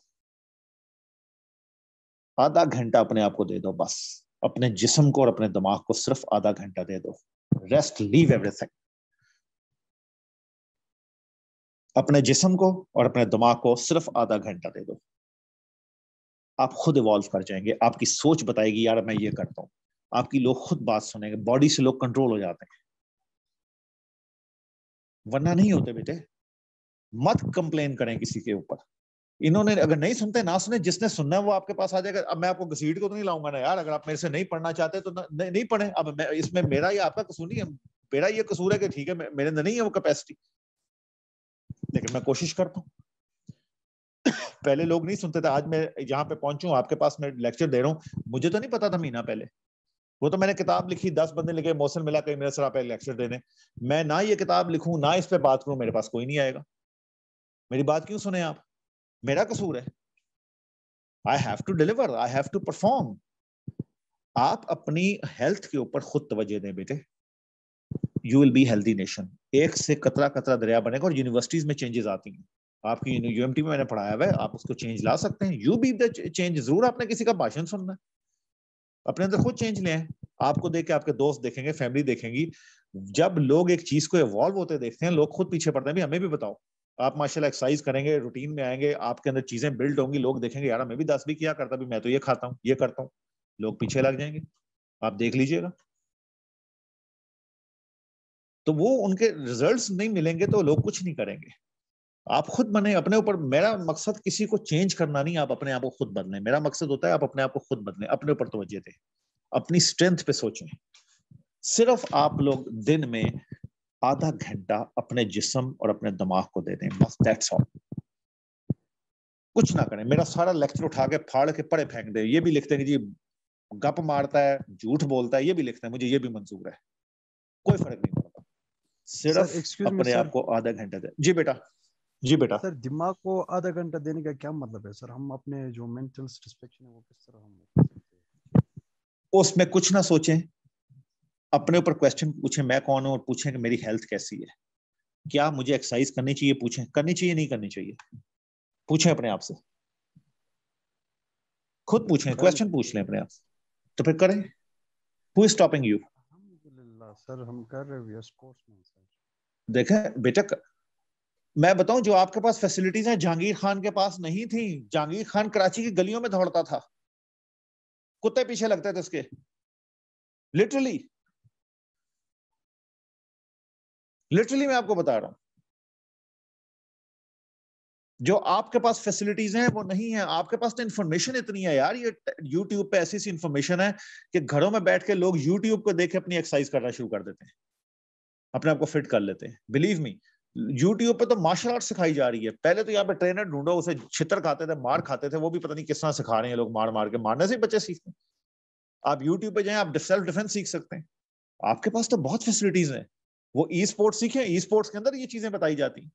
आधा घंटा अपने आप को दे दो बस अपने जिसम को और अपने दिमाग को सिर्फ आधा घंटा दे दो रेस्ट लीव एवरीथिंग अपने जिसम को और अपने दिमाग को सिर्फ आधा घंटा दे दो आप खुद इवॉल्व कर जाएंगे आपकी सोच बताएगी यार मैं ये करता हूं आपकी लोग खुद बात सुनेंगे बॉडी से लोग कंट्रोल हो जाते हैं वरना नहीं होते बेटे मत कंप्लेन करें किसी के ऊपर इन्होंने अगर नहीं सुनते ना सुने जिसने सुनना है वो आपके पास आ जाएगा अब मैं आपको घसीट को तो नहीं लाऊंगा ना यार अगर आप मेरे से नहीं पढ़ना चाहते तो नहीं पढ़े अब इसमें मेरा या आपका कसूर नहीं है मेरा ये कसूर है कि ठीक है मेरे अंदर नहीं है वो कैपेसिटी लेकिन मैं कोशिश करता हूँ पहले लोग नहीं सुनते थे आज मैं यहाँ पे पहुंचू आपके पास मैं लेक्चर दे रहा हूँ मुझे तो नहीं पता था महीना पहले वो तो मैंने किताब लिखी दस बंदे लिखे मौसम मिला कहीं मेरे सर आप लेक्चर देने मैं ना ये किताब लिखूं ना इस पे बात करूं मेरे पास कोई नहीं आएगा मेरी बात क्यों सुने आप मेरा कसूर है I have to deliver I have to perform आप अपनी हेल्थ के ऊपर खुद तवज्जो दें बेटे you will be healthy nation एक से कतरा कतरा दरिया बनेगा और यूनिवर्सिटीज में चेंजेस आती हैं आपकी यूएमटी में मैंने पढ़ाया हुआ है आप उसको चेंज ला सकते हैं यू बी द चेंज जरूर आपने किसी का भाषण सुनना है अपने अंदर खुद चेंज लें आपको देख के आपके दोस्त देखेंगे फैमिली देखेंगी जब लोग एक चीज को इवॉल्व होते देखते हैं लोग खुद पीछे पड़ते हैं भी हमें भी बताओ आप माशाल्लाह एक्सरसाइज करेंगे रूटीन में आएंगे आपके अंदर चीजें बिल्ड होंगी लोग देखेंगे यार मैं भी दस भी किया करता भी मैं तो ये खाता हूँ ये करता हूँ लोग पीछे लग जाएंगे आप देख लीजिएगा तो वो उनके रिजल्ट्स नहीं मिलेंगे तो लोग कुछ नहीं करेंगे आप खुद बने अपने ऊपर मेरा मकसद किसी को चेंज करना नहीं आप अपने आप को खुद बदलें मेरा मकसद होता है आप अपने आप को खुद बदलें अपने ऊपर तोज्जह दें अपनी स्ट्रेंथ पे सोचें सिर्फ आप लोग दिन में आधा घंटा अपने जिसम और अपने दिमाग को दे दें बस दैट्स ऑल कुछ ना करें मेरा सारा लेक्चर उठा के फाड़ के पड़े फेंक दे ये भी लिखते हैं कि जी गप मारता है झूठ बोलता है ये भी लिखते हैं मुझे ये भी मंजूर है कोई फर्क नहीं पड़ता सिर्फ अपने आप को आधा घंटा दे जी बेटा जी बेटा सर दिमाग को आधा घंटा देने का क्या मतलब है सर हम अपने जो मेंटल है वो किस तरह हम उसमें कुछ ना सोचें अपने ऊपर क्वेश्चन पूछें मैं कौन हूँ और पूछें कि मेरी हेल्थ कैसी है क्या मुझे एक्सरसाइज करनी चाहिए पूछें करनी चाहिए नहीं करनी चाहिए पूछें अपने आप से खुद पूछें क्वेश्चन पूछ लें अपने आप तो फिर करें who is stopping you sir हम कर रहे हैं स्पोर्ट्स में सर बेटा मैं बताऊं जो आपके पास फैसिलिटीज हैं जहांगीर खान के पास नहीं थी जहांगीर खान कराची की गलियों में दौड़ता था कुत्ते पीछे लगते थे उसके लिटरली लिटरली मैं आपको बता रहा हूं जो आपके पास फैसिलिटीज हैं वो नहीं है आपके पास तो इन्फॉर्मेशन इतनी है यार ये यूट्यूब पे ऐसी सी इन्फॉर्मेशन है कि घरों में बैठ के लोग यूट्यूब को देख के अपनी एक्सरसाइज करना शुरू कर देते हैं अपने आप को फिट कर लेते हैं बिलीव मी यूट्यूब पे तो मार्शल आर्ट सिखाई जा रही है पहले तो यहाँ पे ट्रेनर ढूंढो उसे छितर खाते थे मार खाते थे वो भी पता नहीं किस तरह सिखा रहे हैं लोग मार मार के मारने से बच्चे सीखते हैं आप यूट्यूब पे जाए आप सेल्फ डिफेंस सीख सकते हैं आपके पास तो बहुत फैसिलिटीज हैं वो ई स्पोर्ट्स सीखे ई स्पोर्ट्स के अंदर ये चीजें बताई जाती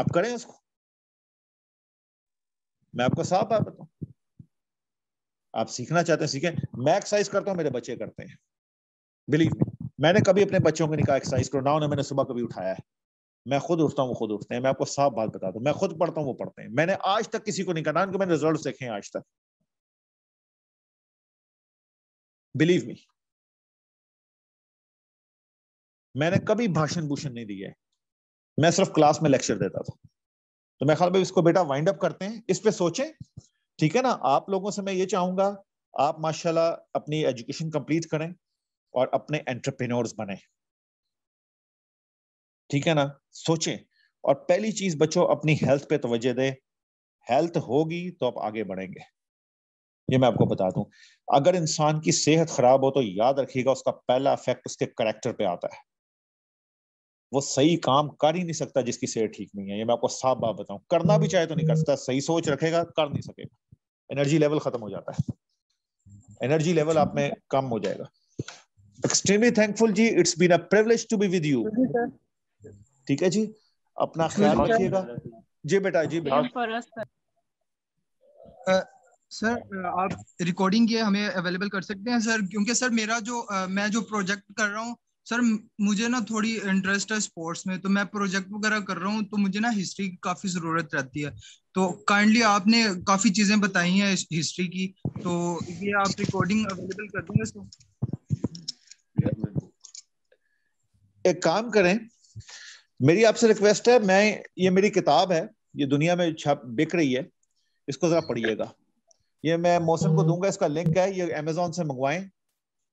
आप करें उसको मैं आपको साफ बात बताऊं आप सीखना चाहते हैं सीखें मैं एक्सरसाइज करता हूं मेरे बच्चे करते हैं बिलीव मी मैंने कभी अपने बच्चों को नहीं कहा एक्सरसाइज करो ना उन्हें मैंने सुबह कभी उठाया है मैं खुद उठता हूँ वो खुद उठते हैं मैं आपको साफ बात बता हूँ मैं खुद पढ़ता हूँ वो पढ़ते हैं मैंने आज तक किसी को नहीं कहा उनके मैंने रिजल्ट देखे आज तक बिलीव मी मैंने कभी भाषण भूषण नहीं दिया है मैं सिर्फ क्लास में लेक्चर देता था तो मैं ख्याल इसको बेटा वाइंड अप करते हैं इस पे सोचें ठीक है ना आप लोगों से मैं ये चाहूंगा आप माशाल्लाह अपनी एजुकेशन कंप्लीट करें और अपने एंटरप्रेन्योर्स बने ठीक है ना सोचें और पहली चीज बच्चों अपनी हेल्थ पे तवज्जो दें हेल्थ होगी तो आप आगे बढ़ेंगे ये मैं आपको बता दूं अगर इंसान की सेहत खराब हो तो याद रखिएगा उसका पहला इफेक्ट उसके करेक्टर पे आता है वो सही काम कर ही नहीं सकता जिसकी सेहत ठीक नहीं है ये मैं आपको साफ बात बताऊं करना भी चाहे तो नहीं कर सकता सही सोच रखेगा कर नहीं सकेगा एनर्जी लेवल खत्म हो जाता है एनर्जी लेवल आप में कम हो जाएगा एक्सट्रीमली थैंकफुल जी it's been a privilege to be with you ठीक है जी अपना ख्याल रखिएगा जी बेटा जी बेटा सर आप रिकॉर्डिंग ये हमें अवेलेबल कर सकते हैं सर क्योंकि सर मेरा जो मैं जो प्रोजेक्ट कर रहा हूँ सर मुझे ना थोड़ी इंटरेस्ट है स्पोर्ट्स में तो मैं प्रोजेक्ट वगैरह कर रहा हूँ तो मुझे ना हिस्ट्री की काफी जरूरत रहती है तो काइंडली आपने काफी चीजें बताई हैं हिस्ट्री की तो ये आप रिकॉर्डिंग अवेलेबल कर देंगे सर एक काम करें मेरी आपसे रिक्वेस्ट है मैं ये मेरी किताब है ये दुनिया में छप बिक रही है इसको जरा पढ़िएगा ये मैं मौसम को दूंगा इसका लिंक है ये अमेजोन से मंगवाएं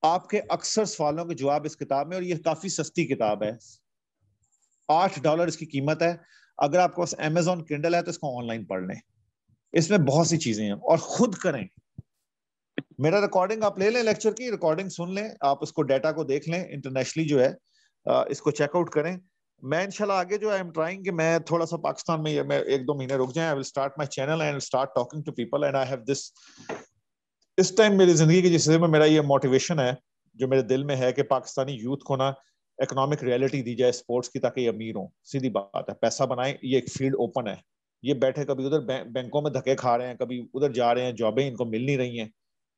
आपके अक्सर सवालों के जवाब इस किताब में और यह काफी सस्ती किताब है आठ डॉलर इसकी कीमत है अगर आपके पास अमेजोन किंडल है तो इसको ऑनलाइन पढ़ लें इसमें बहुत सी चीजें हैं और खुद करें मेरा रिकॉर्डिंग आप ले लें लेक्चर की रिकॉर्डिंग सुन लें आप उसको डेटा को देख लें इंटरनेशनली जो है इसको चेकआउट करें मैं इंशाल्लाह आगे जो आई एम ट्राइंग कि मैं थोड़ा सा पाकिस्तान में मैं एक दो महीने रुक जाए I will start my channel and start talking to people and I have this इस टाइम मेरी जिंदगी के जिस में मेरा ये मोटिवेशन है जो मेरे दिल में है कि पाकिस्तानी यूथ को ना इकोनॉमिक रियलिटी दी जाए स्पोर्ट्स की ताकि अमीर हो सीधी बात है पैसा बनाए ये एक फील्ड ओपन है ये बैठे कभी उधर बैंकों में धक्के खा रहे हैं कभी उधर जा रहे हैं जॉबें इनको मिल नहीं रही हैं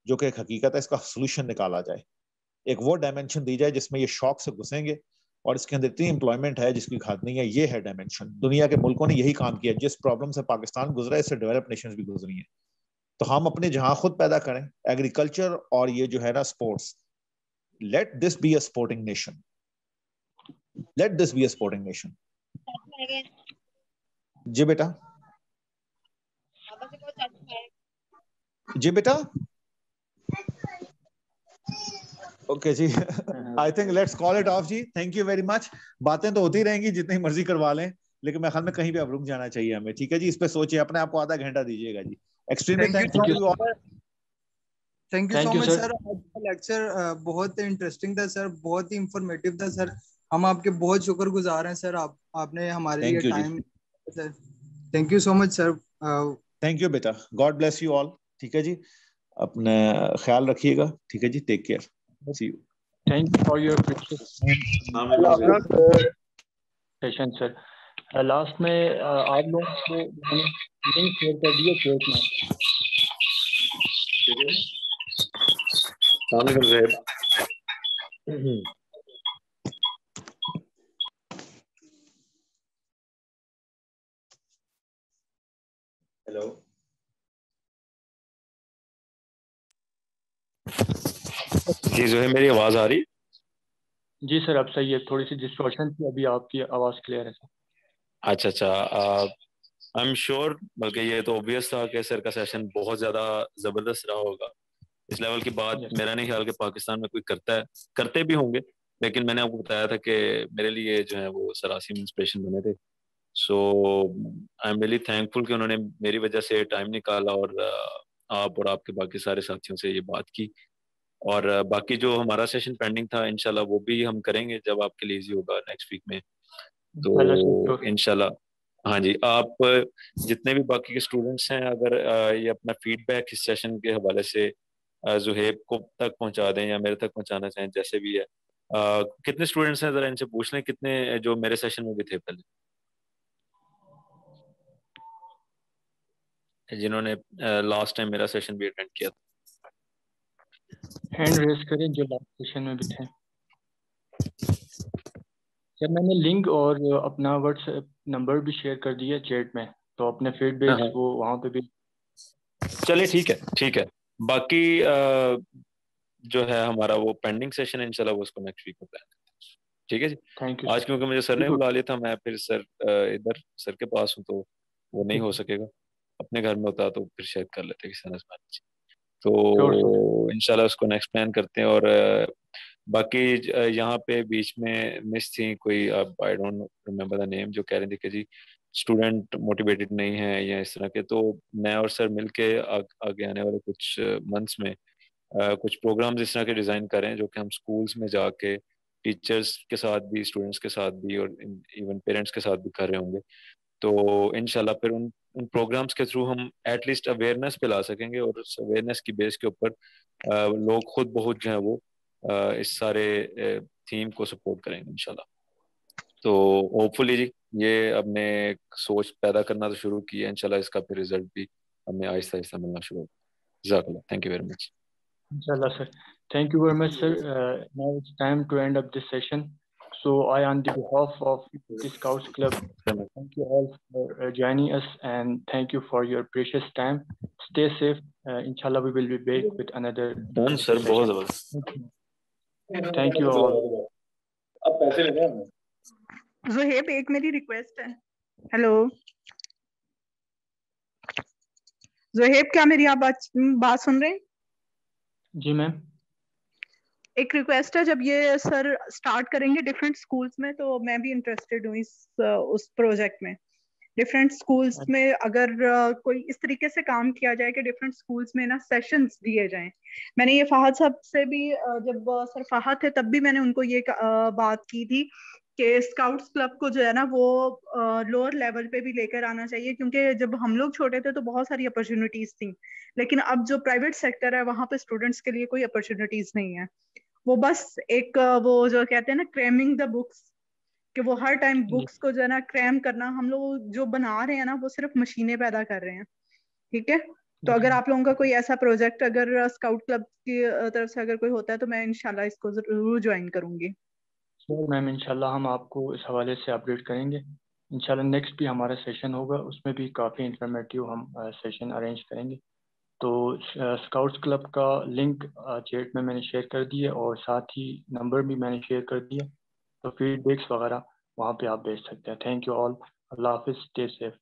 जो कि एक हकीकत है इसका सोल्यूशन निकाला जाए एक वो डायमेंशन दी जाए जिसमें ये शौक से घुसेंगे और इसके अंदर इतनी इंप्लॉयमेंट है जिसकी खाद नहीं है ये है डायमेंशन दुनिया के मुल्कों ने यही काम किया जिस प्रॉब्लम से पाकिस्तान गुजरा है इससे डेवलप नेशन भी गुजरी है तो हम अपने जहां खुद पैदा करें एग्रीकल्चर और ये जो है ना sports let this be a sporting nation let this be a sporting nation जी बेटा जी बेटा ओके जी I think let's call it off जी थैंक यू वेरी मच बातें तो होती रहेंगी जितनी मर्जी करवा लें लेकिन मैं ख्याल में कहीं भी अब रुक जाना चाहिए हमें ठीक है जी इस पे सोचिए अपने आप को आधा घंटा दीजिएगा जी extremely thank you to all thank you so much sir आज का लेक्चर बहुत इंटरेस्टिंग था सर बहुत ही इंफॉर्मेटिव था सर हम आपके बहुत शुक्रगुजार हैं सर आप आपने हमारे लिए time sir thank you so much sir thank you बेटा गॉड ब्लेस यू ऑल ठीक है जी अपने ख्याल रखिएगा ठीक है जी take care see you thank you for your patience sir last में आप लोग को लिंक शेयर कर दिए चैट में हेलो हम्म। जी जो है मेरी आवाज आ रही जी सर अब सही है थोड़ी सी डिस्टॉर्शन थी अभी आपकी आवाज क्लियर है सर अच्छा अच्छा आई एम श्योर बल्कि ये तो ऑब्वियस था कि सर का सेशन बहुत ज्यादा जबरदस्त रहा होगा इस लेवल की बात मेरा नहीं ख्याल कि पाकिस्तान में कोई करता है करते भी होंगे लेकिन मैंने आपको बताया था कि मेरे लिए जो है वो सरासीम इंस्पिरेशन बने थे so I am really thankful कि उन्होंने मेरी वजह से टाइम निकाला और आप और आपके बाकी सारे साथियों से ये बात की और बाकी जो हमारा सेशन पेंडिंग था इनशाला वो भी हम करेंगे जब आपके लिए इजी होगा नेक्स्ट वीक में तो, तो- इनशाला हाँ जी आप जितने भी बाकी के स्टूडेंट्स हैं अगर ये अपना फीडबैक इस सेशन के हवाले से जुहेब को तक पहुंचा दें या मेरे तक पहुंचाना चाहें जैसे भी है कितने स्टूडेंट्स हैं जरा इनसे पूछ लें कितने जो मेरे सेशन में भी थे पहले जिन्होंने लास्ट टाइम मेरा सेशन भी अटेंड किया था हैंड रेस करें जो लास्ट सेशन में भी थे सर मैंने लिंक और अपना व्हाट्सएप नंबर भी शेयर कर दिया चैट में तो अपने फीडबैक हाँ। वो वहाँ पे भी चलिए ठीक है ठीक है बाकी जो है हमारा वो पेंडिंग सेशन इंशाल्लाह वो उसको नेक्स्ट वीक में प्लान ठीक है जी थैंक यू आज क्योंकि मुझे सर ने बुला लिया था मैं फिर सर इधर सर के पास हूँ तो वो नहीं हो सकेगा अपने घर में होता तो फिर शायद कर लेते किसी तो इनशाला उसको नेक्स्ट प्लान करते हैं और बाकी यहाँ पे बीच में मिस थी कोई I don't remember the name जो कह रहे थे कि जी स्टूडेंट मोटिवेटेड नहीं है या इस तरह के तो मैं और सर मिलके आगे आने वाले कुछ मंथ्स में आ, कुछ प्रोग्राम्स इस तरह के डिजाइन करें जो कि हम स्कूल्स में जाके टीचर्स के साथ भी स्टूडेंट्स के साथ भी और इवन पेरेंट्स के साथ भी कर रहे होंगे तो इनशाला फिर उन उन प्रोग्राम्स के थ्रू हम एटलीस्ट अवेयरनेस पे ला सकेंगे और अवेयरनेस की बेस के ऊपर लोग खुद बहुत जो है वो इस सारे थीम को सपोर्ट करेंगे इंशाल्लाह तो होपफुली जी ये हमने सोच पैदा करना तो शुरू की है इंशाल्लाह इसका फिर रिजल्ट भी हमें आहिस्ता आहिस्ता मिलना शुरू होगा थैंक यू वेरी मच इंशाल्लाह sir thank you very much sir uh, now it's time to end up this session so i on the behalf of the scouts club thank you all for uh, joining us and thank you for your precious time stay safe uh, inshallah we will be back with another done sir bahut thank you अब पैसे लेने हैं जोहेब एक मेरी request है hello Zoheb क्या मेरी आप बात बात सुन रहे हैं जी मैम एक रिक्वेस्ट है जब ये सर स्टार्ट करेंगे डिफरेंट स्कूल्स में तो मैं भी इंटरेस्टेड हूँ इस उस प्रोजेक्ट में डिफरेंट स्कूल्स अच्छा। में अगर कोई इस तरीके से काम किया जाए कि डिफरेंट स्कूल्स में ना सेशंस दिए जाएं मैंने ये फाहद साहब से भी जब सर फाहद थे तब भी मैंने उनको ये बात की थी कि स्काउट्स क्लब को जो है ना वो लोअर लेवल पे भी लेकर आना चाहिए क्योंकि जब हम लोग छोटे थे तो बहुत सारी अपॉर्चुनिटीज थी लेकिन अब जो प्राइवेट सेक्टर है वहाँ पे स्टूडेंट्स के लिए कोई अपॉर्चुनिटीज नहीं है वो बस एक वो जो कहते हैं ना क्रेमिंग द बुक्स कि वो हर टाइम बुक्स को जो है ना क्रैम करना हम लोग जो बना रहे हैं ना वो सिर्फ मशीनें पैदा कर रहे हैं ठीक है तो अगर आप लोगों का कोई ऐसा प्रोजेक्ट अगर स्काउट क्लब की तरफ से अगर कोई होता है तो मैं इनशाला इसको जरूर ज्वाइन करूंगी मैम इनशाला हम आपको इस हवाले से अपडेट करेंगे इनशाला नेक्स्ट भी हमारा सेशन होगा उसमें भी काफ़ी इंफॉर्मेटिव हम सेशन अरेंज करेंगे तो स्काउट्स क्लब का लिंक चैट में मैंने शेयर कर दिया और साथ ही नंबर भी मैंने शेयर कर दिया तो फीडबैक्स वगैरह वहाँ पे आप भेज सकते हैं थैंक यू ऑल अल्लाह हाफिज़ स्टे सेफ